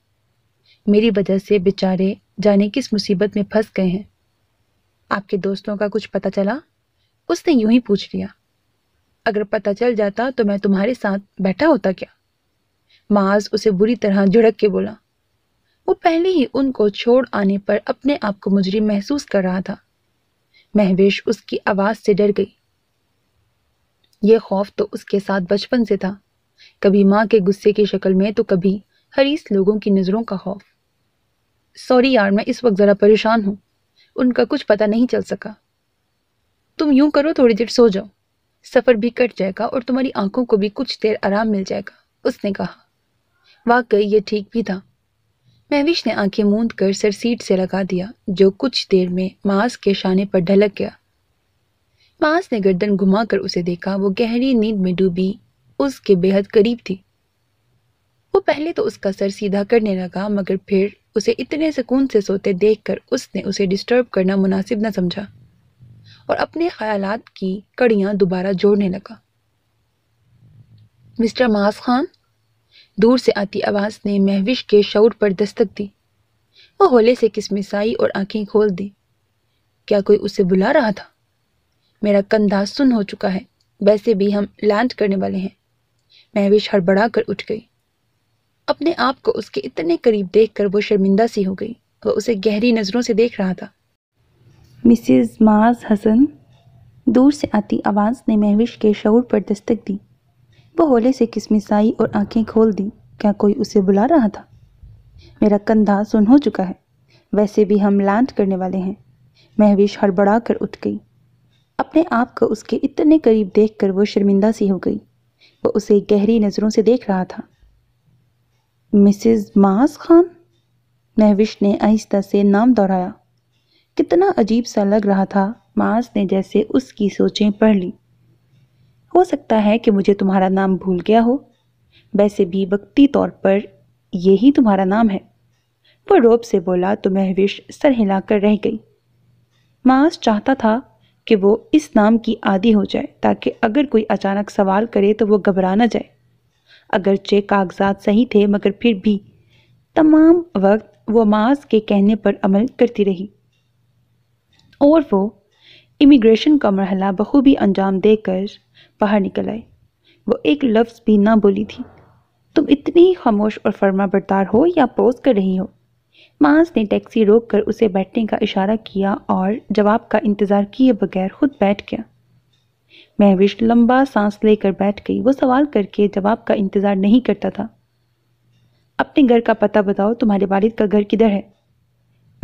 मेरी वजह से बेचारे जाने किस मुसीबत में फंस गए हैं आपके दोस्तों का कुछ पता चला उसने यूं ही पूछ लिया अगर पता चल जाता तो मैं तुम्हारे साथ बैठा होता क्या माज उसे बुरी तरह झुड़क के बोला वो पहले ही उनको छोड़ आने पर अपने आप को मुजरिम महसूस कर रहा था महवेश उसकी आवाज से डर गई यह खौफ तो उसके साथ बचपन से था कभी माँ के गुस्से की शक्ल में तो कभी हरीस लोगों की नज़रों का खौफ सॉरी यार मैं इस वक्त ज़रा परेशान हूं उनका कुछ पता नहीं चल सका तुम यूं करो थोड़ी देर सो जाओ सफ़र भी कट जाएगा और तुम्हारी आंखों को भी कुछ देर आराम मिल जाएगा उसने कहा वाकई ये ठीक भी था महविश ने आंखें मूंद कर सर सीट से लगा दिया जो कुछ देर में मास के शाने पर ढलक गया मास ने गर्दन घुमाकर उसे देखा वो गहरी नींद में डूबी उसके बेहद करीब थी वो पहले तो उसका सर सीधा करने लगा मगर फिर उसे इतने सुकून से सोते देखकर उसने उसे डिस्टर्ब करना मुनासिब न समझा और अपने ख्यालात की कड़ियां दोबारा जोड़ने लगा मिस्टर मास खान दूर से आती आवाज़ ने महविश के शौर पर दस्तक दी वो होले से किसमिस आई और आंखें खोल दी क्या कोई उसे बुला रहा था मेरा कंधा सुन हो चुका है वैसे भी हम लैंड करने वाले हैं महविश हड़बड़ा कर उठ गई अपने आप को उसके इतने करीब देखकर वो शर्मिंदा सी हो गई वह उसे गहरी नज़रों से देख रहा था मिसिज माज हसन दूर से आती आवाज़ ने महविश के शऊर पर दस्तक दी वो होले से किसमिसाई और आंखें खोल दी क्या कोई उसे बुला रहा था मेरा कंधा सुन हो चुका है वैसे भी हम लैंड करने वाले हैं महविश हड़बड़ा कर उठ गई अपने आप को उसके इतने करीब देख कर वो शर्मिंदा सी हो गई वो उसे गहरी नज़रों से देख रहा था मिसिज माज खान महविश ने आहिस्ता से नाम दोहराया कितना अजीब सा लग रहा था मार्स ने जैसे उसकी सोचें पढ़ ली हो सकता है कि मुझे तुम्हारा नाम भूल गया हो वैसे भी वक्ती तौर पर यही तुम्हारा नाम है वो रोब से बोला तो महविश सर हिलाकर रह गई मार्स चाहता था कि वो इस नाम की आदि हो जाए ताकि अगर कोई अचानक सवाल करे तो वो घबरा ना जाए अगरचे कागजात सही थे मगर फिर भी तमाम वक्त वो मास के कहने पर अमल करती रही और वो इमिग्रेशन का मरहला बखूबी अंजाम देकर बाहर निकल आए वो एक लफ्ज़ भी ना बोली थी तुम इतनी ही खामोश और फर्मा बरदार हो या पोज कर रही हो मांस ने टैक्सी रोककर उसे बैठने का इशारा किया और जवाब का इंतज़ार किए बगैर खुद बैठ गया महविश लंबा सांस लेकर बैठ गई वो सवाल करके जवाब का इंतज़ार नहीं करता था अपने घर का पता बताओ तुम्हारे वालिद का घर किधर है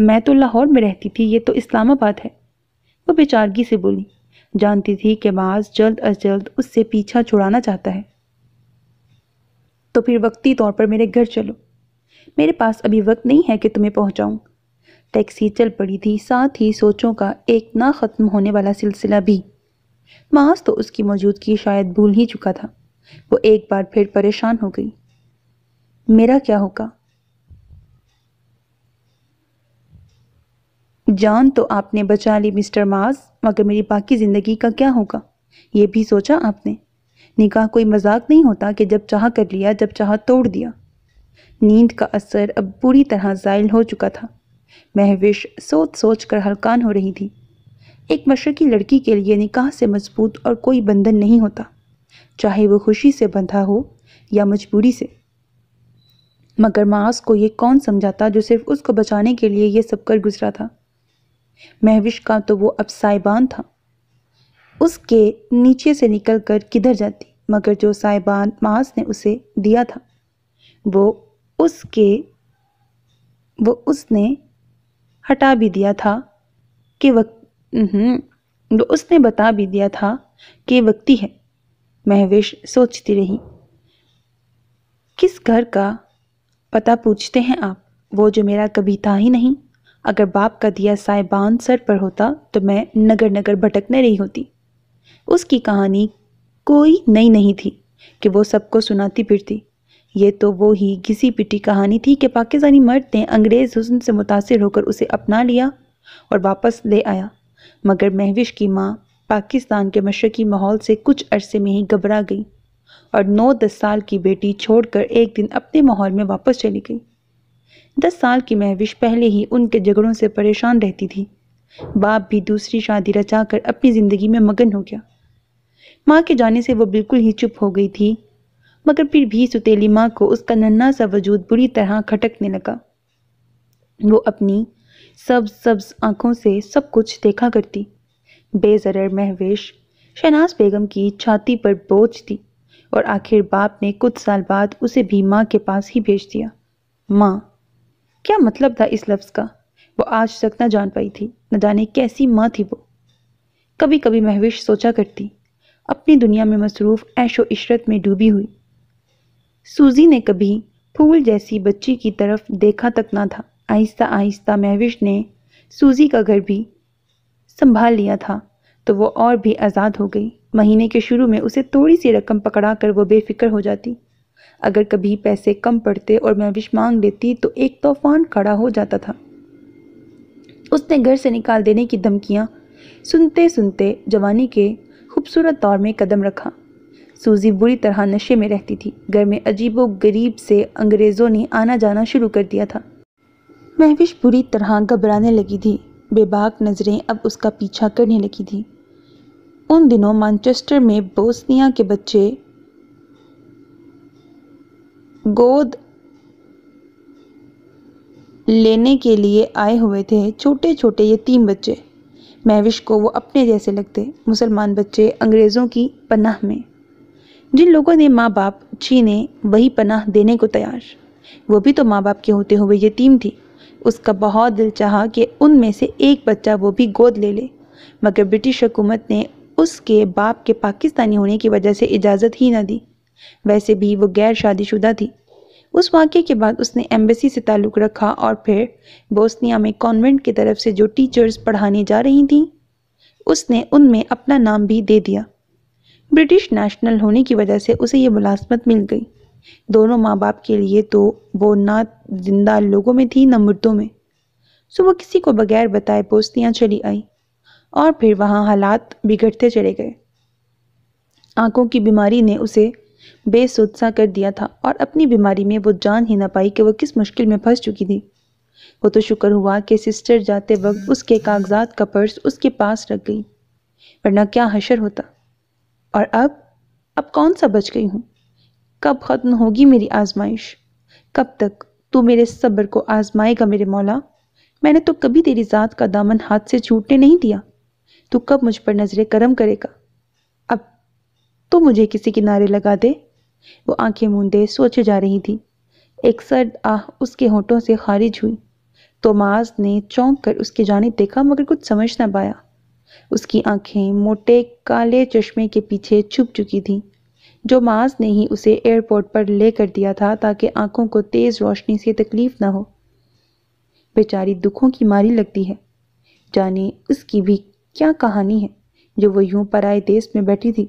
मैं तो लाहौर में रहती थी ये तो इस्लामाबाद है वो बेचारगी से बोली जानती थी कि बाज जल्द अज जल्द उससे पीछा छुड़ाना चाहता है तो फिर वक्ती तौर पर मेरे घर चलो मेरे पास अभी वक्त नहीं है कि तुम्हें पहुंचाऊं। टैक्सी चल पड़ी थी साथ ही सोचों का एक ना ख़त्म होने वाला सिलसिला भी माज तो उसकी मौजूदगी शायद भूल ही चुका था वो एक बार फिर परेशान हो गई मेरा क्या होगा जान तो आपने बचा ली मिस्टर माज मगर मेरी बाकी ज़िंदगी का क्या होगा ये भी सोचा आपने निकाह कोई मजाक नहीं होता कि जब चाह कर लिया जब चाह तोड़ दिया नींद का असर अब पूरी तरह जायल हो चुका था महविश सोच सोच कर हलकान हो रही थी एक मशरकी लड़की के लिए निकाह से मजबूत और कोई बंधन नहीं होता चाहे वो खुशी से बंधा हो या मजबूरी से मगर मास को ये कौन समझाता जो सिर्फ उसको बचाने के लिए ये सब कर गुजरा था महविश का तो वो अब साइबान था उसके नीचे से निकल कर किधर जाती मगर जो साइबान मास ने उसे दिया था वो उसके वो उसने हटा भी दिया था कि वक हम्म, वो उसने बता भी दिया था कि वक्ती है महवेश सोचती रही किस घर का पता पूछते हैं आप वो जो मेरा कभी था ही नहीं अगर बाप का दिया साइबान सर पर होता तो मैं नगर नगर भटकने रही होती उसकी कहानी कोई नई नहीं थी कि वो सबको सुनाती फिरती ये तो वो ही घिसी पिटी कहानी थी कि पाकिस्तानी मर्द ने अंग्रेज़ हुसन से मुतासर होकर उसे अपना लिया और वापस ले आया मगर महविश की माँ पाकिस्तान के मशरकी माहौल से कुछ अरसे में ही घबरा गई और नौ दस साल की बेटी छोड़कर एक दिन अपने माहौल में वापस चली गई दस साल की महविश पहले ही उनके झगड़ों से परेशान रहती थी बाप भी दूसरी शादी रचाकर अपनी ज़िंदगी में मगन हो गया माँ के जाने से वो बिल्कुल ही चुप हो गई थी मगर फिर भी सुतीली माँ को उसका नन्ना सा वजूद बुरी तरह खटकने लगा वो अपनी सब्ज सब्ज आंखों से सब कुछ देखा करती बेजर महवेश शहनाज बेगम की छाती पर बोझ थी और आखिर बाप ने कुछ साल बाद उसे भी माँ के पास ही भेज दिया माँ क्या मतलब था इस लफ्ज़ का वो आज तक न जान पाई थी न जाने कैसी माँ थी वो कभी कभी महविश सोचा करती अपनी दुनिया में मसरूफ़ ऐशो इशरत में डूबी हुई सूजी ने कभी फूल जैसी बच्ची की तरफ देखा तक ना था आहिस्ता आहिस्ता महविश ने सूजी का घर भी संभाल लिया था तो वो और भी आज़ाद हो गई महीने के शुरू में उसे थोड़ी सी रकम पकड़ा कर वो बेफिक्र हो जाती अगर कभी पैसे कम पड़ते और मैं विश मांग लेती तो एक तूफान खड़ा हो जाता था उसने घर से निकाल देने की धमकियाँ सुनते सुनते जवानी के खूबसूरत दौर में कदम रखा सूजी बुरी तरह नशे में रहती थी घर में अजीबो गरीब से अंग्रेज़ों ने आना जाना शुरू कर दिया था महविश बुरी तरह घबराने लगी थी बेबाक नज़रें अब उसका पीछा करने लगी थी उन दिनों मानचेस्टर में बोस्निया के बच्चे गोद लेने के लिए आए हुए थे छोटे छोटे ये तीन बच्चे महविश को वो अपने जैसे लगते मुसलमान बच्चे अंग्रेज़ों की पनाह में जिन लोगों ने माँ बाप छीने वही पनाह देने को तैयार वो भी तो माँ बाप के होते हुए यतीम थी उसका बहुत दिल चाहा कि उनमें से एक बच्चा वो भी गोद ले ले मगर ब्रिटिश हुकूमत ने उसके बाप के पाकिस्तानी होने की वजह से इजाज़त ही ना दी वैसे भी वो गैर शादीशुदा थी उस वाक्य के बाद उसने एम्बेसी से ताल्लुक़ रखा और फिर बोस्निया में कॉन्वेंट की तरफ से जो टीचर्स पढ़ाने जा रही थीं उसने उनमें अपना नाम भी दे दिया ब्रिटिश नेशनल होने की वजह से उसे यह मुलाजमत मिल गई दोनों माँ बाप के लिए तो वो ना जिंदा लोगों में थी ना मुर्दों में सो वो किसी को बगैर बताए पोस्तियाँ चली आई और फिर वहाँ हालात बिगड़ते चले गए आंखों की बीमारी ने उसे बेसुदसा कर दिया था और अपनी बीमारी में वो जान ही ना पाई कि वो किस मुश्किल में फंस चुकी थी वो तो शुक्र हुआ कि सिस्टर जाते वक्त उसके कागजात का पर्स उसके पास रख गई वरना क्या हशर होता और अब अब कौन सा बच गई हूँ कब ख़त्म होगी मेरी आजमाइश कब तक तू मेरे सब्र को आजमाएगा मेरे मौला मैंने तो कभी तेरी ज़ात का दामन हाथ से छूटने नहीं दिया तू कब मुझ पर नजर करम करेगा तो मुझे किसी किनारे लगा दे वो आंखें मूंदे सोचे जा रही थी एक सर्द आह उसके होठों से खारिज हुई तोमाज ने चौंक कर उसके जाने देखा मगर कुछ समझ ना पाया उसकी आंखें मोटे काले चश्मे के पीछे छुप चुकी थीं जो माज ने ही उसे एयरपोर्ट पर ले कर दिया था ताकि आंखों को तेज़ रोशनी से तकलीफ ना हो बेचारी दुखों की मारी लगती है जाने उसकी भी क्या कहानी है जो वो यूं पराए देश में बैठी थी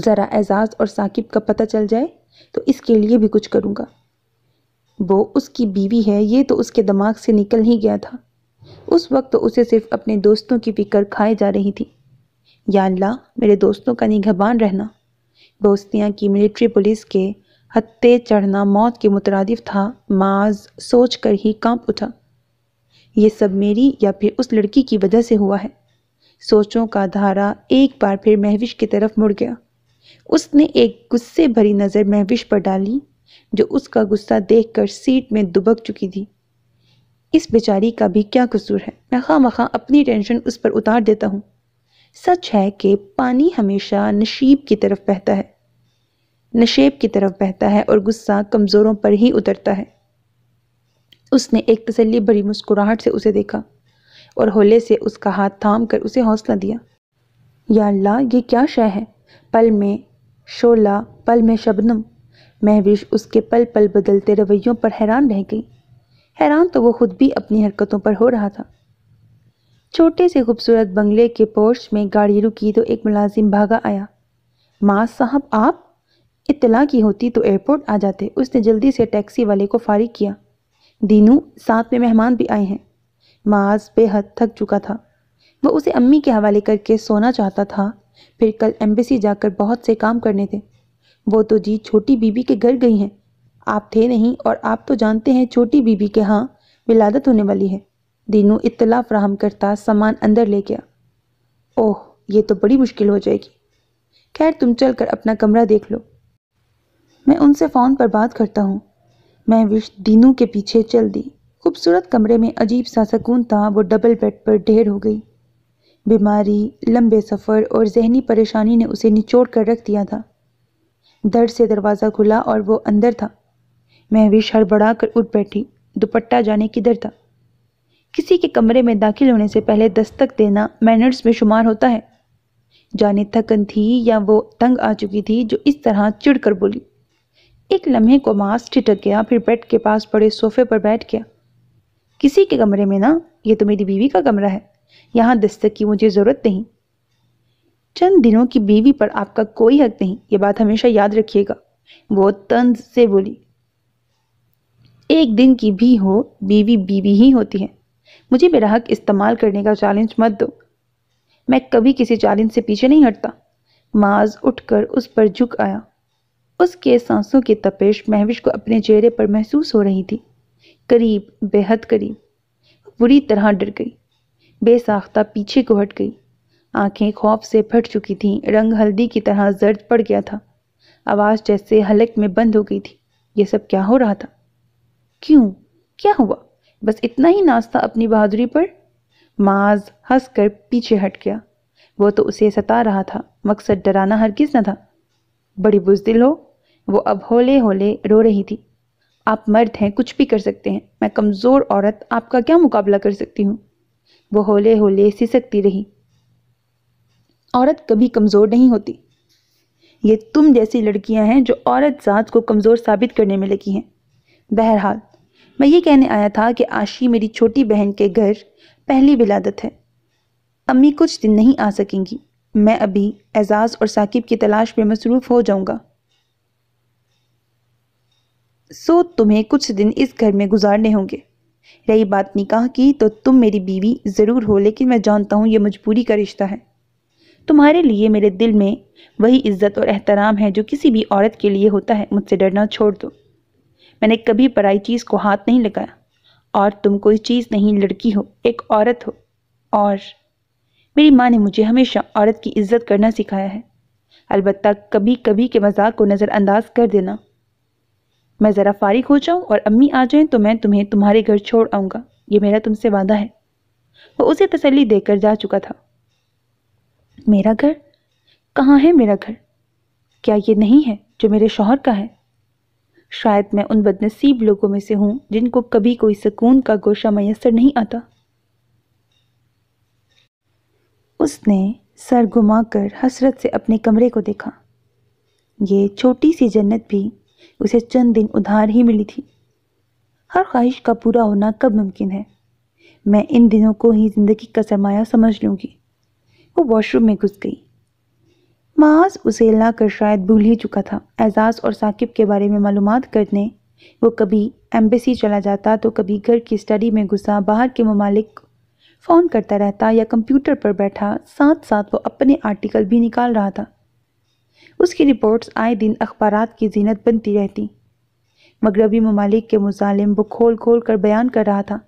ज़रा एजाज और साकिब का पता चल जाए तो इसके लिए भी कुछ करूँगा वो उसकी बीवी है ये तो उसके दिमाग से निकल ही गया था उस वक्त तो उसे सिर्फ अपने दोस्तों की फिक्र खाए जा रही थी या मेरे दोस्तों का निगहबान रहना दोस्तियाँ की मिलिट्री पुलिस के हत्ते चढ़ना मौत के मुतरदफ था माज सोच कर ही कांप उठा ये सब मेरी या फिर उस लड़की की वजह से हुआ है सोचों का धारा एक बार फिर महविश की तरफ मुड़ गया उसने एक गुस्से भरी नज़र महविश पर डाली जो उसका गुस्सा देखकर सीट में दुबक चुकी थी इस बेचारी का भी क्या कसूर है मैं खा मखा अपनी टेंशन उस पर उतार देता हूँ सच है कि पानी हमेशा नशीब की तरफ बहता है नशेब की तरफ बहता है और गुस्सा कमज़ोरों पर ही उतरता है उसने एक तसली भरी मुस्कुराहट से उसे देखा और होले से उसका हाथ थाम कर उसे हौसला दिया या अल्लाह ये क्या शय है पल में शोला पल में शबनम महविश उसके पल पल बदलते रवैयों पर हैरान रह गई हैरान तो वो खुद भी अपनी हरकतों पर हो रहा था छोटे से खूबसूरत बंगले के पोर्च में गाड़ी रुकी तो एक मुलाजिम भागा आया माँ साहब आप इतला की होती तो एयरपोर्ट आ जाते उसने जल्दी से टैक्सी वाले को फारिग किया दीनू साथ में मेहमान भी आए हैं माज बेहद थक चुका था वह उसे अम्मी के हवाले करके सोना चाहता था फिर कल एम्बेसी जाकर बहुत से काम करने थे वो तो जी छोटी बीबी के घर गई हैं आप थे नहीं और आप तो जानते हैं छोटी बीबी के हाँ विलादत होने वाली है दीनू इतला फ्राहम करता सामान अंदर ले गया ओह ये तो बड़ी मुश्किल हो जाएगी खैर तुम चल कर अपना कमरा देख लो मैं उनसे फ़ोन पर बात करता हूँ मैं विश दीनू के पीछे चल दी खूबसूरत कमरे में अजीब सा सकून था वो डबल बेड पर ढेर हो गई बीमारी लंबे सफ़र और जहनी परेशानी ने उसे निचोड़ कर रख दिया था दर्द से दरवाज़ा खुला और वो अंदर था महविश हड़बड़ा कर उठ बैठी दुपट्टा जाने किधर था किसी के कमरे में दाखिल होने से पहले दस्तक देना मैनर्स में शुमार होता है जाने थकन थी या वो तंग आ चुकी थी जो इस तरह चिड़ कर बोली एक लम्हे को मास ठिटक गया फिर बेड के पास पड़े सोफे पर बैठ गया किसी के कमरे में ना ये तो मेरी बीवी का कमरा है यहाँ दस्तक की मुझे ज़रूरत नहीं चंद दिनों की बीवी पर आपका कोई हक नहीं ये बात हमेशा याद रखिएगा वो तंज से बोली एक दिन की भी हो बीवी बीवी ही होती है मुझे मेरा हक इस्तेमाल करने का चैलेंज मत दो मैं कभी किसी चैलेंज से पीछे नहीं हटता माज उठकर उस पर झुक आया उसके सांसों की तपेश महविश को अपने चेहरे पर महसूस हो रही थी करीब बेहद करीब बुरी तरह डर गई बेसाख्ता पीछे को हट गई आंखें खौफ से फट चुकी थीं रंग हल्दी की तरह जर्द पड़ गया था आवाज़ जैसे हलक में बंद हो गई थी ये सब क्या हो रहा था क्यों क्या हुआ बस इतना ही नाश्ता अपनी बहादुरी पर माज हंस कर पीछे हट गया वो तो उसे सता रहा था मकसद डराना हर किस न था बड़ी बुजदिल हो वो अब होले होले रो रही थी आप मर्द हैं कुछ भी कर सकते हैं मैं कमज़ोर औरत आपका क्या मुकाबला कर सकती हूँ वो होले होले सिसकती रही औरत कभी कमज़ोर नहीं होती ये तुम जैसी लड़कियां हैं जो औरत ज़ात को कमज़ोर साबित करने में लगी हैं बहरहाल मैं ये कहने आया था कि आशी मेरी छोटी बहन के घर पहली विलादत है अम्मी कुछ दिन नहीं आ सकेंगी मैं अभी एजाज और साकिब की तलाश में मसरूफ़ हो जाऊंगा सो तुम्हें कुछ दिन इस घर में गुजारने होंगे रही बात निकाह की तो तुम मेरी बीवी ज़रूर हो लेकिन मैं जानता हूँ ये मजबूरी का रिश्ता है तुम्हारे लिए मेरे दिल में वही इज्जत और एहतराम है जो किसी भी औरत के लिए होता है मुझसे डरना छोड़ दो मैंने कभी पराई चीज़ को हाथ नहीं लगाया और तुम कोई चीज़ नहीं लड़की हो एक औरत हो और मेरी माँ ने मुझे हमेशा औरत की इज्जत करना सिखाया है अलबत्त कभी कभी के मजाक को नज़रअंदाज कर देना मैं ज़रा फारिग हो जाऊँ और अम्मी आ जाएँ तो मैं तुम्हें तुम्हारे घर छोड़ आऊँगा ये मेरा तुमसे वादा है वो उसे तसली देकर जा चुका था मेरा घर कहाँ है मेरा घर क्या ये नहीं है जो मेरे शोहर का है शायद मैं उन बदनसीब लोगों में से हूँ जिनको कभी कोई सुकून का गोशा मैसर नहीं आता उसने सर घुमाकर हसरत से अपने कमरे को देखा ये छोटी सी जन्नत भी उसे चंद दिन उधार ही मिली थी हर ख्वाहिश का पूरा होना कब मुमकिन है मैं इन दिनों को ही जिंदगी का सरमाया समझ लूँगी वो वॉशरूम में घुस गई माज उसे ला कर शायद भूल ही चुका था एजाज और साकिब के बारे में मालूम करने वो कभी एम्बेसी चला जाता तो कभी घर की स्टडी में घुसा बाहर के ममालिक फ़ोन करता रहता या कंप्यूटर पर बैठा साथ साथ वो अपने आर्टिकल भी निकाल रहा था उसकी रिपोर्ट्स आए दिन अखबार की जीनत बनती रहती मगरबी ममालिक के मुजालिम वो खोल खोल कर बयान कर रहा था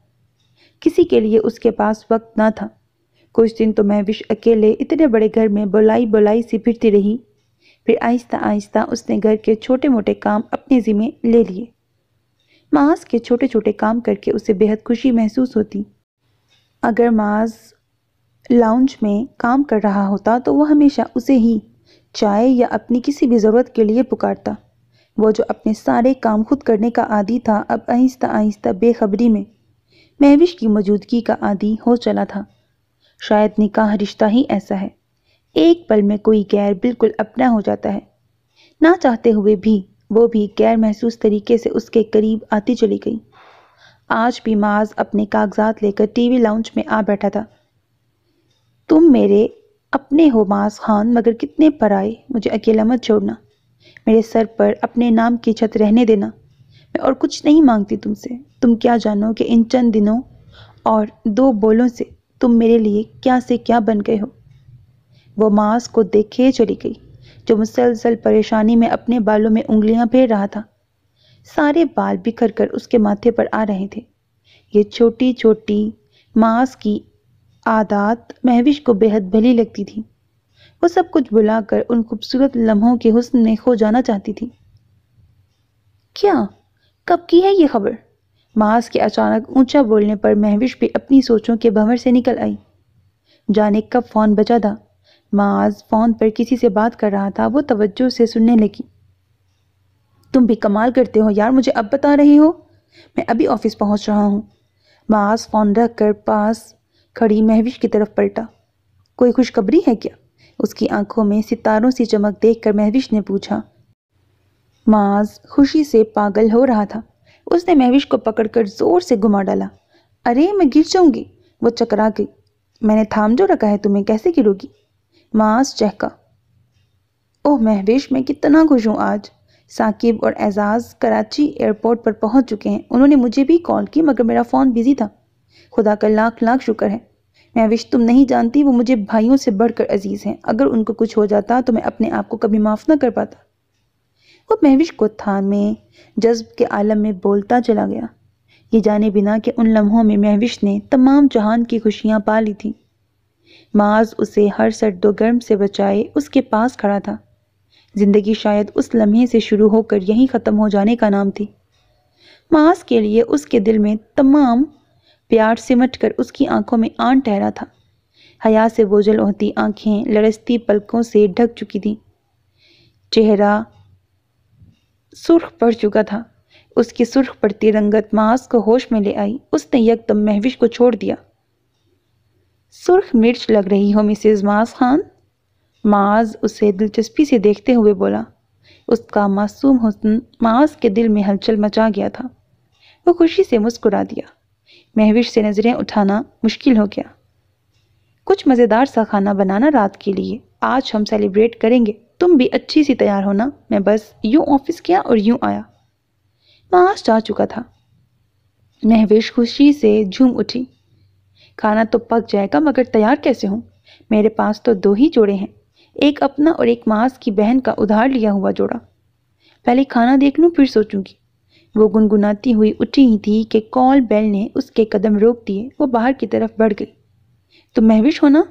किसी के लिए उसके पास वक्त ना था कुछ दिन तो महविश अकेले इतने बड़े घर में बुलाई बुलाई सी फिरती रही फिर आहिस्ता आहिस्ता उसने घर के छोटे मोटे काम अपने ज़िम्मे ले लिए माज के छोटे छोटे काम करके उसे बेहद खुशी महसूस होती अगर माज लाउंज में काम कर रहा होता तो वह हमेशा उसे ही चाय या अपनी किसी भी ज़रूरत के लिए पुकारता वो जो अपने सारे काम खुद करने का आदि था अब आहिस्ता आहिस्ता बेखबरी में महविश की मौजूदगी का आदि हो चला था शायद निकाह रिश्ता ही ऐसा है एक पल में कोई गैर बिल्कुल अपना हो जाता है ना चाहते हुए भी वो भी गैर महसूस तरीके से उसके करीब आती चली गई आज भी माज अपने कागजात लेकर टीवी लाउंज में आ बैठा था तुम मेरे अपने हो मास खान मगर कितने पर आए मुझे अकेला मत छोड़ना मेरे सर पर अपने नाम की छत रहने देना मैं और कुछ नहीं मांगती तुमसे तुम क्या जानो कि इन चंद दिनों और दो बोलों से तुम मेरे लिए क्या से क्या बन गए हो वो मास को देखे चली गई जो मुसलसल परेशानी में अपने बालों में उंगलियां फेर रहा था सारे बाल बिखर कर उसके माथे पर आ रहे थे ये छोटी छोटी मास की आदात महविश को बेहद भली लगती थी वो सब कुछ बुलाकर उन खूबसूरत लम्हों के हुस्न में खो जाना चाहती थी क्या कब की है ये खबर मास के अचानक ऊंचा बोलने पर महविश भी अपनी सोचों के भंवर से निकल आई जाने कब फ़ोन बचा था माज फ़ोन पर किसी से बात कर रहा था वो तवज्जो से सुनने लगी तुम भी कमाल करते हो यार मुझे अब बता रहे हो मैं अभी ऑफिस पहुंच रहा हूँ माज फ़ोन रख कर पास खड़ी महविश की तरफ पलटा कोई खुशखबरी है क्या उसकी आंखों में सितारों सी चमक देखकर महविश ने पूछा माज खुशी से पागल हो रहा था उसने महविश को पकड़कर जोर से घुमा डाला अरे मैं गिर जाऊंगी वो चकरा गई मैंने थाम जो रखा है तुम्हें कैसे गिरोगी माज चहका ओह महविश मैं कितना खुश हूँ आज साकिब और एजाज कराची एयरपोर्ट पर पहुंच चुके हैं उन्होंने मुझे भी कॉल की मगर मेरा फ़ोन बिजी था खुदा का लाख लाख शुक्र है महविश तुम नहीं जानती वो मुझे भाइयों से बढ़कर अजीज़ हैं अगर उनको कुछ हो जाता तो मैं अपने आप को कभी माफ़ ना कर पाता वो महविश को थान में जज्ब के आलम में बोलता चला गया ये जाने बिना कि उन लम्हों में महविश ने तमाम जहान की खुशियाँ पा ली थी माज उसे हर सट दो गर्म से बचाए उसके पास खड़ा था ज़िंदगी शायद उस लम्हे से शुरू होकर यहीं ख़त्म हो जाने का नाम थी माज के लिए उसके दिल में तमाम प्यार सिमट कर उसकी आंखों में आन ठहरा था हया से बोझल होती आंखें लड़सती पलकों से ढक चुकी थी चेहरा सुर्ख पड़ चुका था उसकी सुर्ख पड़ती रंगत मांस को होश में ले आई उसने यकदम महविश को छोड़ दिया सुर्ख मिर्च लग रही हो मिसेज मास खान माज उसे दिलचस्पी से देखते हुए बोला उसका मासूम हुसन माज के दिल में हलचल मचा गया था वो खुशी से मुस्कुरा दिया महविश से नज़रें उठाना मुश्किल हो गया कुछ मज़ेदार सा खाना बनाना रात के लिए आज हम सेलिब्रेट करेंगे तुम भी अच्छी सी तैयार होना मैं बस यूं ऑफिस गया और यूं आया माश जा चुका था महवेश खुशी से झूम उठी खाना तो पक जाएगा मगर तैयार कैसे हूँ मेरे पास तो दो ही जोड़े हैं एक अपना और एक मास की बहन का उधार लिया हुआ जोड़ा पहले खाना देख लूँ फिर सोचूंगी वो गुनगुनाती हुई उठी ही थी कि कॉल बेल ने उसके कदम रोक दिए वो बाहर की तरफ बढ़ गई तो महविश होना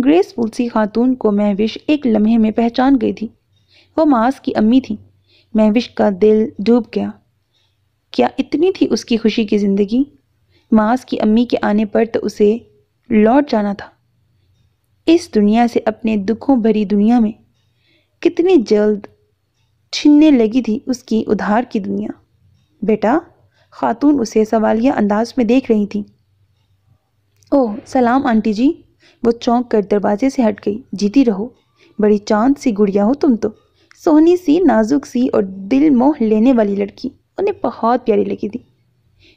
ग्रेसफुल सी खातून को महविश एक लम्हे में पहचान गई थी वो मास की अम्मी थी महविश का दिल डूब गया क्या इतनी थी उसकी खुशी की ज़िंदगी मास की अम्मी के आने पर तो उसे लौट जाना था इस दुनिया से अपने दुखों भरी दुनिया में कितनी जल्द छिनने लगी थी उसकी उधार की दुनिया बेटा खातून उसे सवालिया अंदाज में देख रही थी ओह सलाम आंटी जी वो चौंक कर दरवाजे से हट गई जीती रहो बड़ी चांद सी गुड़िया हो तुम तो सोहनी सी नाजुक सी और दिल मोह लेने वाली लड़की उन्हें बहुत प्यारी लगी थी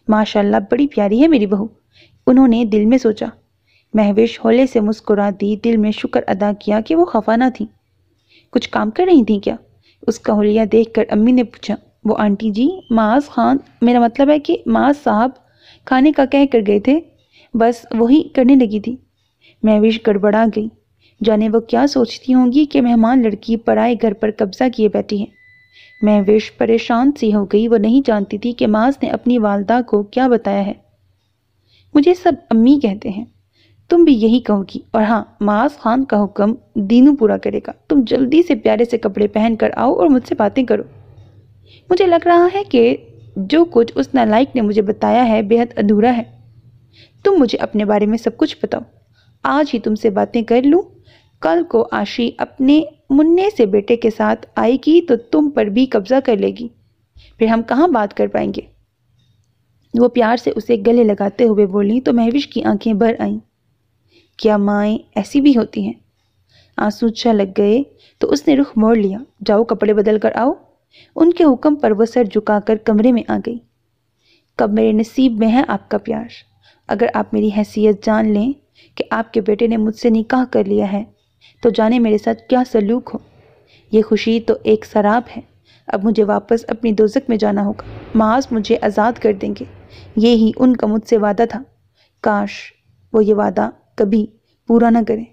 माशाल्लाह बड़ी प्यारी है मेरी बहू उन्होंने दिल में सोचा महवेश होले से मुस्कुरा दी दिल में शुक्र अदा किया कि वो खफा ना थी कुछ काम कर रही थी क्या उसका होलिया देखकर अम्मी ने पूछा वो आंटी जी माज खान मेरा मतलब है कि माज साहब खाने का कह कर गए थे बस वही करने लगी थी मैं विश गड़बड़ा गई जाने वो क्या सोचती होंगी कि मेहमान लड़की पराए घर पर कब्जा किए बैठी है मैं विश परेशान सी हो गई वो नहीं जानती थी कि माज ने अपनी वालदा को क्या बताया है मुझे सब अम्मी कहते हैं तुम भी यही कहोगी और हाँ माज खान का हुक्म दीनू पूरा करेगा तुम जल्दी से प्यारे से कपड़े पहन कर आओ और मुझसे बातें करो मुझे लग रहा है कि जो कुछ उस नालायक ने मुझे बताया है बेहद अधूरा है तुम मुझे अपने बारे में सब कुछ बताओ आज ही तुमसे बातें कर लूँ कल को आशी अपने मुन्ने से बेटे के साथ आएगी तो तुम पर भी कब्जा कर लेगी फिर हम कहाँ बात कर पाएंगे वो प्यार से उसे गले लगाते हुए बोली तो महविश की आंखें भर आईं क्या माएँ ऐसी भी होती हैं आंसू लग गए तो उसने रुख मोड़ लिया जाओ कपड़े बदल कर आओ उनके हुक्म पर वह सर झुकाकर कमरे में आ गई कब मेरे नसीब में है आपका प्यार अगर आप मेरी हैसियत जान लें कि आपके बेटे ने मुझसे निकाह कर लिया है तो जाने मेरे साथ क्या सलूक हो यह खुशी तो एक शराब है अब मुझे वापस अपनी दोजक में जाना होगा माज मुझे आज़ाद कर देंगे ये ही उनका मुझसे वादा था काश वो ये वादा कभी पूरा ना करें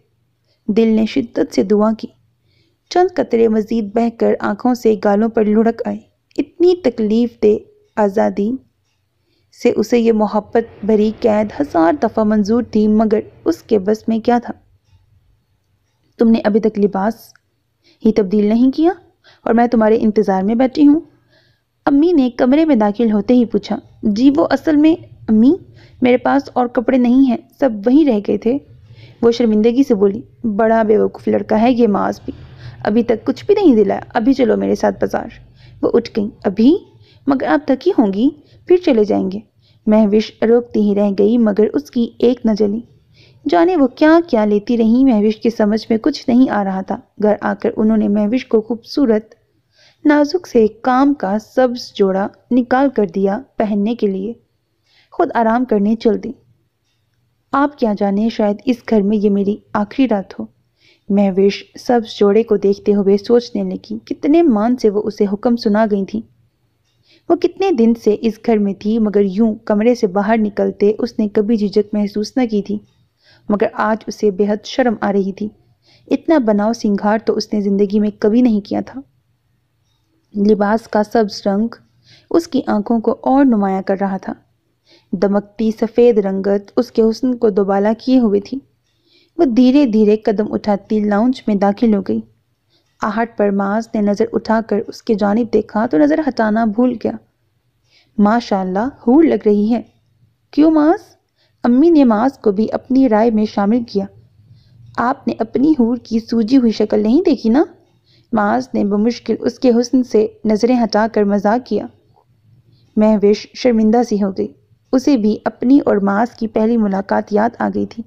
दिल ने शिद्दत से दुआ की चंद कतरे मजीद बहकर आंखों से गालों पर लुढ़क आए इतनी तकलीफ दे आज़ादी से उसे ये मोहब्बत भरी कैद हज़ार दफ़ा मंजूर थी मगर उसके बस में क्या था तुमने अभी तक लिबास ही तब्दील नहीं किया और मैं तुम्हारे इंतज़ार में बैठी हूँ अम्मी ने कमरे में दाखिल होते ही पूछा जी वो असल में अम्मी मेरे पास और कपड़े नहीं हैं सब वहीं रह गए थे वो शर्मिंदगी से बोली बड़ा बेवकूफ़ लड़का है ये माज भी अभी तक कुछ भी नहीं दिलाया अभी चलो मेरे साथ बाजार वो उठ गई अभी मगर आप थकी होंगी फिर चले जाएंगे मैं विश रोकती ही रह गई मगर उसकी एक न जली जाने वो क्या क्या लेती रही महविश की समझ में कुछ नहीं आ रहा था घर आकर उन्होंने महविश को खूबसूरत नाजुक से काम का सब्ज जोड़ा निकाल कर दिया पहनने के लिए खुद आराम करने चल दी आप क्या जाने शायद इस घर में ये मेरी आखिरी रात हो महवेश सब जोड़े को देखते हुए सोचने लगी कितने मान से वो उसे हुक्म सुना गई थी वो कितने दिन से इस घर में थी मगर यूं कमरे से बाहर निकलते उसने कभी झिझक महसूस न की थी मगर आज उसे बेहद शर्म आ रही थी इतना बनाव सिंगार तो उसने ज़िंदगी में कभी नहीं किया था लिबास का सब्ज रंग उसकी आंखों को और नुमाया कर रहा था दमकती सफ़ेद रंगत उसके हुस्न को दोबाला किए हुए थी वो धीरे धीरे कदम उठाती लाउंज में दाखिल हो गई आहट पर माज ने नज़र उठाकर उसकी जानब देखा तो नज़र हटाना भूल गया माशाल्लाह हूर लग रही है क्यों माज अम्मी ने माज को भी अपनी राय में शामिल किया आपने अपनी हूर की सूजी हुई शक्ल नहीं देखी ना माज ने बमुश्किल उसके हुसन से नज़रें हटाकर मजाक किया महवेश शर्मिंदा सी हो गई उसे भी अपनी और माज की पहली मुलाकात याद आ गई थी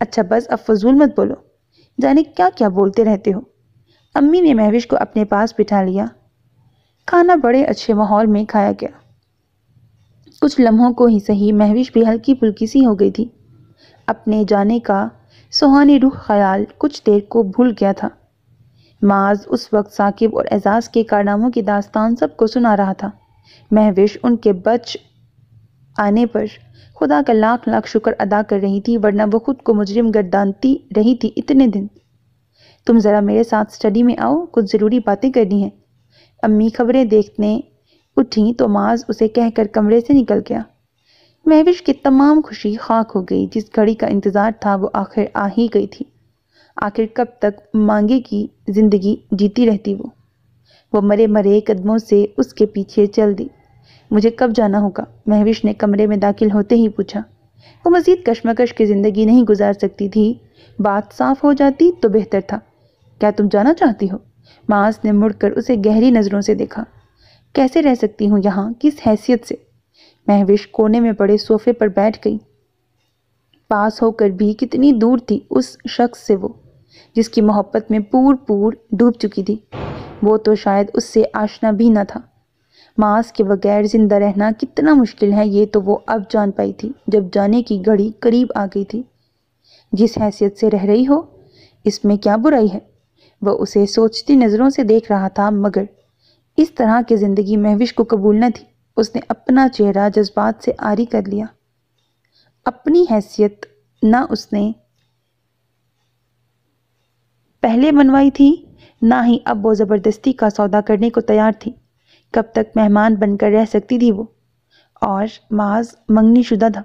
अच्छा बस अब फजूल मत बोलो जाने क्या क्या बोलते रहते हो अम्मी ने महविश को अपने पास बिठा लिया खाना बड़े अच्छे माहौल में खाया गया कुछ लम्हों को ही सही महविश भी हल्की फुल्की सी हो गई थी अपने जाने का सुहानी रुख ख्याल कुछ देर को भूल गया था माज उस वक्त साकिब और एजाज के कारनामों की दास्तान सबको सुना रहा था महविश उनके बच आने पर खुदा का लाख लाख शुक्र अदा कर रही थी वरना वो खुद को मुजरिम गर्दानती रही थी इतने दिन तुम ज़रा मेरे साथ स्टडी में आओ कुछ ज़रूरी बातें करनी हैं अम्मी खबरें देखने उठी तो माज उसे कहकर कमरे से निकल गया महविश की तमाम खुशी खाक हो गई जिस घड़ी का इंतज़ार था वो आखिर आ ही गई थी आखिर कब तक मांगे की ज़िंदगी जीती रहती वो वो मरे मरे कदमों से उसके पीछे चल दी मुझे कब जाना होगा महविश ने कमरे में दाखिल होते ही पूछा वो मज़ीद कशमकश की ज़िंदगी नहीं गुजार सकती थी बात साफ हो जाती तो बेहतर था क्या तुम जाना चाहती हो मांस ने मुड़कर उसे गहरी नज़रों से देखा कैसे रह सकती हूँ यहाँ किस हैसियत से महविश कोने में पड़े सोफे पर बैठ गई पास होकर भी कितनी दूर थी उस शख्स से वो जिसकी मोहब्बत में पूर पूर डूब चुकी थी वो तो शायद उससे आशना भी न था मांस के बगैर ज़िंदा रहना कितना मुश्किल है ये तो वो अब जान पाई थी जब जाने की घड़ी करीब आ गई थी जिस हैसियत से रह रही हो इसमें क्या बुराई है वह उसे सोचती नज़रों से देख रहा था मगर इस तरह की ज़िंदगी महविश को कबूल न थी उसने अपना चेहरा जज्बात से आरी कर लिया अपनी हैसियत ना उसने पहले बनवाई थी ना ही अब वो ज़बरदस्ती का सौदा करने को तैयार थी कब तक मेहमान बनकर रह सकती थी वो और माज मंगनी शुदा था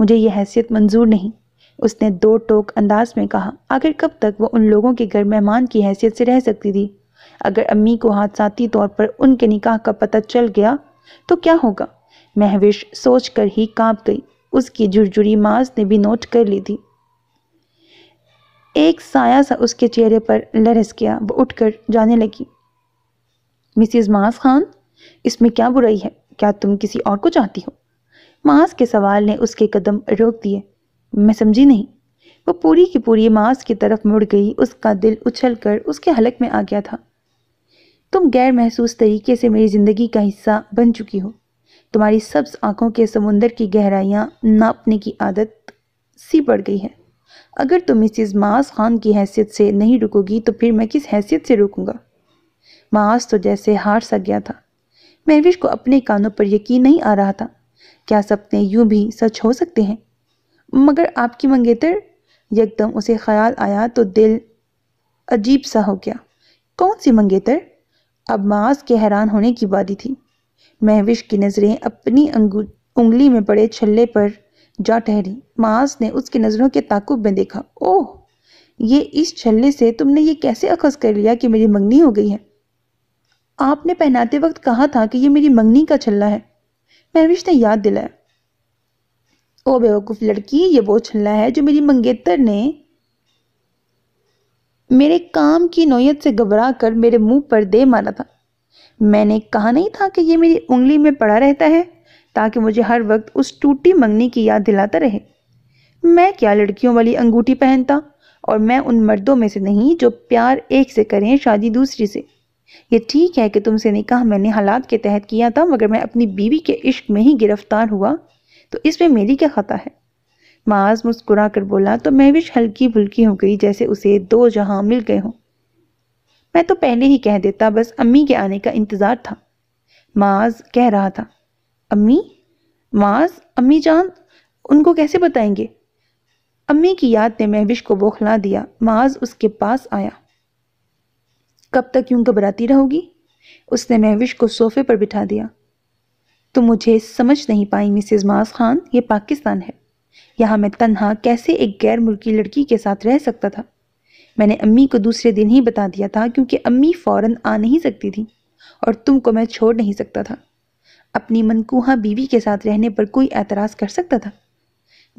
मुझे यह हैसियत मंजूर नहीं उसने दो टोक अंदाज में कहा आखिर कब तक वो उन लोगों के घर मेहमान की हैसियत से रह सकती थी अगर अम्मी को हादसाती तौर पर उनके निकाह का पता चल गया तो क्या होगा महविश सोच कर ही कांप गई उसकी झुरझुरी माज ने भी नोट कर ली थी एक साया सा उसके चेहरे पर लरस गया वो उठकर जाने लगी मिसिज मास खान इसमें क्या बुराई है क्या तुम किसी और को चाहती हो मास के सवाल ने उसके कदम रोक दिए मैं समझी नहीं वो पूरी की पूरी मास की तरफ मुड़ गई उसका दिल उछल कर उसके हलक में आ गया था तुम गैर महसूस तरीके से मेरी ज़िंदगी का हिस्सा बन चुकी हो तुम्हारी सब्ज आंखों के समुंदर की गहराइयाँ नापने की आदत सी पड़ गई है अगर तुम चीज़ मास खान की हैसियत से नहीं रुकोगी तो फिर मैं किस हैसियत से रुकूंगा महाज तो जैसे हार सा गया था महविश को अपने कानों पर यकीन नहीं आ रहा था क्या सपने यूं भी सच हो सकते हैं मगर आपकी मंगेतर यकदम उसे ख्याल आया तो दिल अजीब सा हो गया कौन सी मंगेतर अब माज के हैरान होने की बारी थी महविश की नज़रें अपनी उंगली में पड़े छल्ले पर जा ठहरी माज ने उसकी नज़रों के ताकुब में देखा ओह ये इस छल्ले से तुमने ये कैसे अखज कर लिया कि मेरी मंगनी हो गई है आपने पहनाते वक्त कहा था कि ये मेरी मंगनी का छल्ला है महविश ने याद दिलाया ओ बेवकूफ लड़की ये वो छल्ला है जो मेरी मंगेतर ने मेरे काम की नोयत से घबरा कर मेरे मुंह पर दे मारा था मैंने कहा नहीं था कि ये मेरी उंगली में पड़ा रहता है ताकि मुझे हर वक्त उस टूटी मंगनी की याद दिलाता रहे मैं क्या लड़कियों वाली अंगूठी पहनता और मैं उन मर्दों में से नहीं जो प्यार एक से करें शादी दूसरी से ये ठीक है कि तुमसे निकाह मैंने हालात के तहत किया था मगर मैं अपनी बीवी के इश्क में ही गिरफ्तार हुआ तो इसमें मेरी क्या खता है माज मुस्कुरा कर बोला तो महविश हल्की भुल्की हो गई जैसे उसे दो जहां मिल गए हों मैं तो पहले ही कह देता बस अम्मी के आने का इंतज़ार था माज कह रहा था अम्मी माज अम्मी जान उनको कैसे बताएंगे अम्मी की याद ने महविश को बौखला दिया माज उसके पास आया कब तक यूं घबराती रहोगी उसने महविश को सोफे पर बिठा दिया तुम तो मुझे समझ नहीं पाई मिसेज मास खान ये पाकिस्तान है यहाँ मैं तन्हा कैसे एक गैर मुल्की लड़की के साथ रह सकता था मैंने अम्मी को दूसरे दिन ही बता दिया था क्योंकि अम्मी फ़ौरन आ नहीं सकती थी और तुमको मैं छोड़ नहीं सकता था अपनी मनकूहा बीवी के साथ रहने पर कोई एतराज़ कर सकता था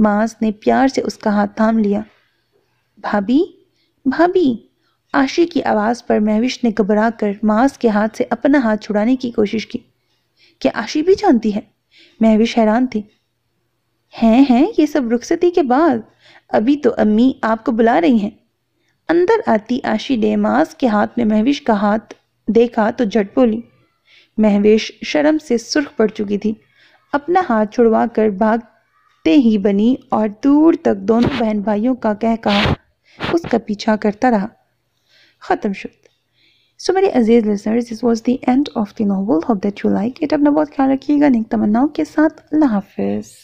माज ने प्यार से उसका हाथ थाम लिया भाभी भाभी आशी की आवाज़ पर महविश ने घबरा कर मास के हाथ से अपना हाथ छुड़ाने की कोशिश की क्या आशी भी जानती है महविश हैरान थी हैं हैं ये सब रुखसती के बाद अभी तो अम्मी आपको बुला रही हैं अंदर आती आशी ने मास के हाथ में महविश का हाथ देखा तो झट बोली महवेश शर्म से सुर्ख पड़ चुकी थी अपना हाथ छुड़वा कर भागते ही बनी और दूर तक दोनों बहन भाइयों का कह कहा उसका पीछा करता रहा ख़त्म शुद सो मेरे अजीज़ listeners this was the end of the novel hope that you like it अपना बहुत ख्याल रखिएगा नेक तमन्नाओं के साथ अल्लाह हाफिज़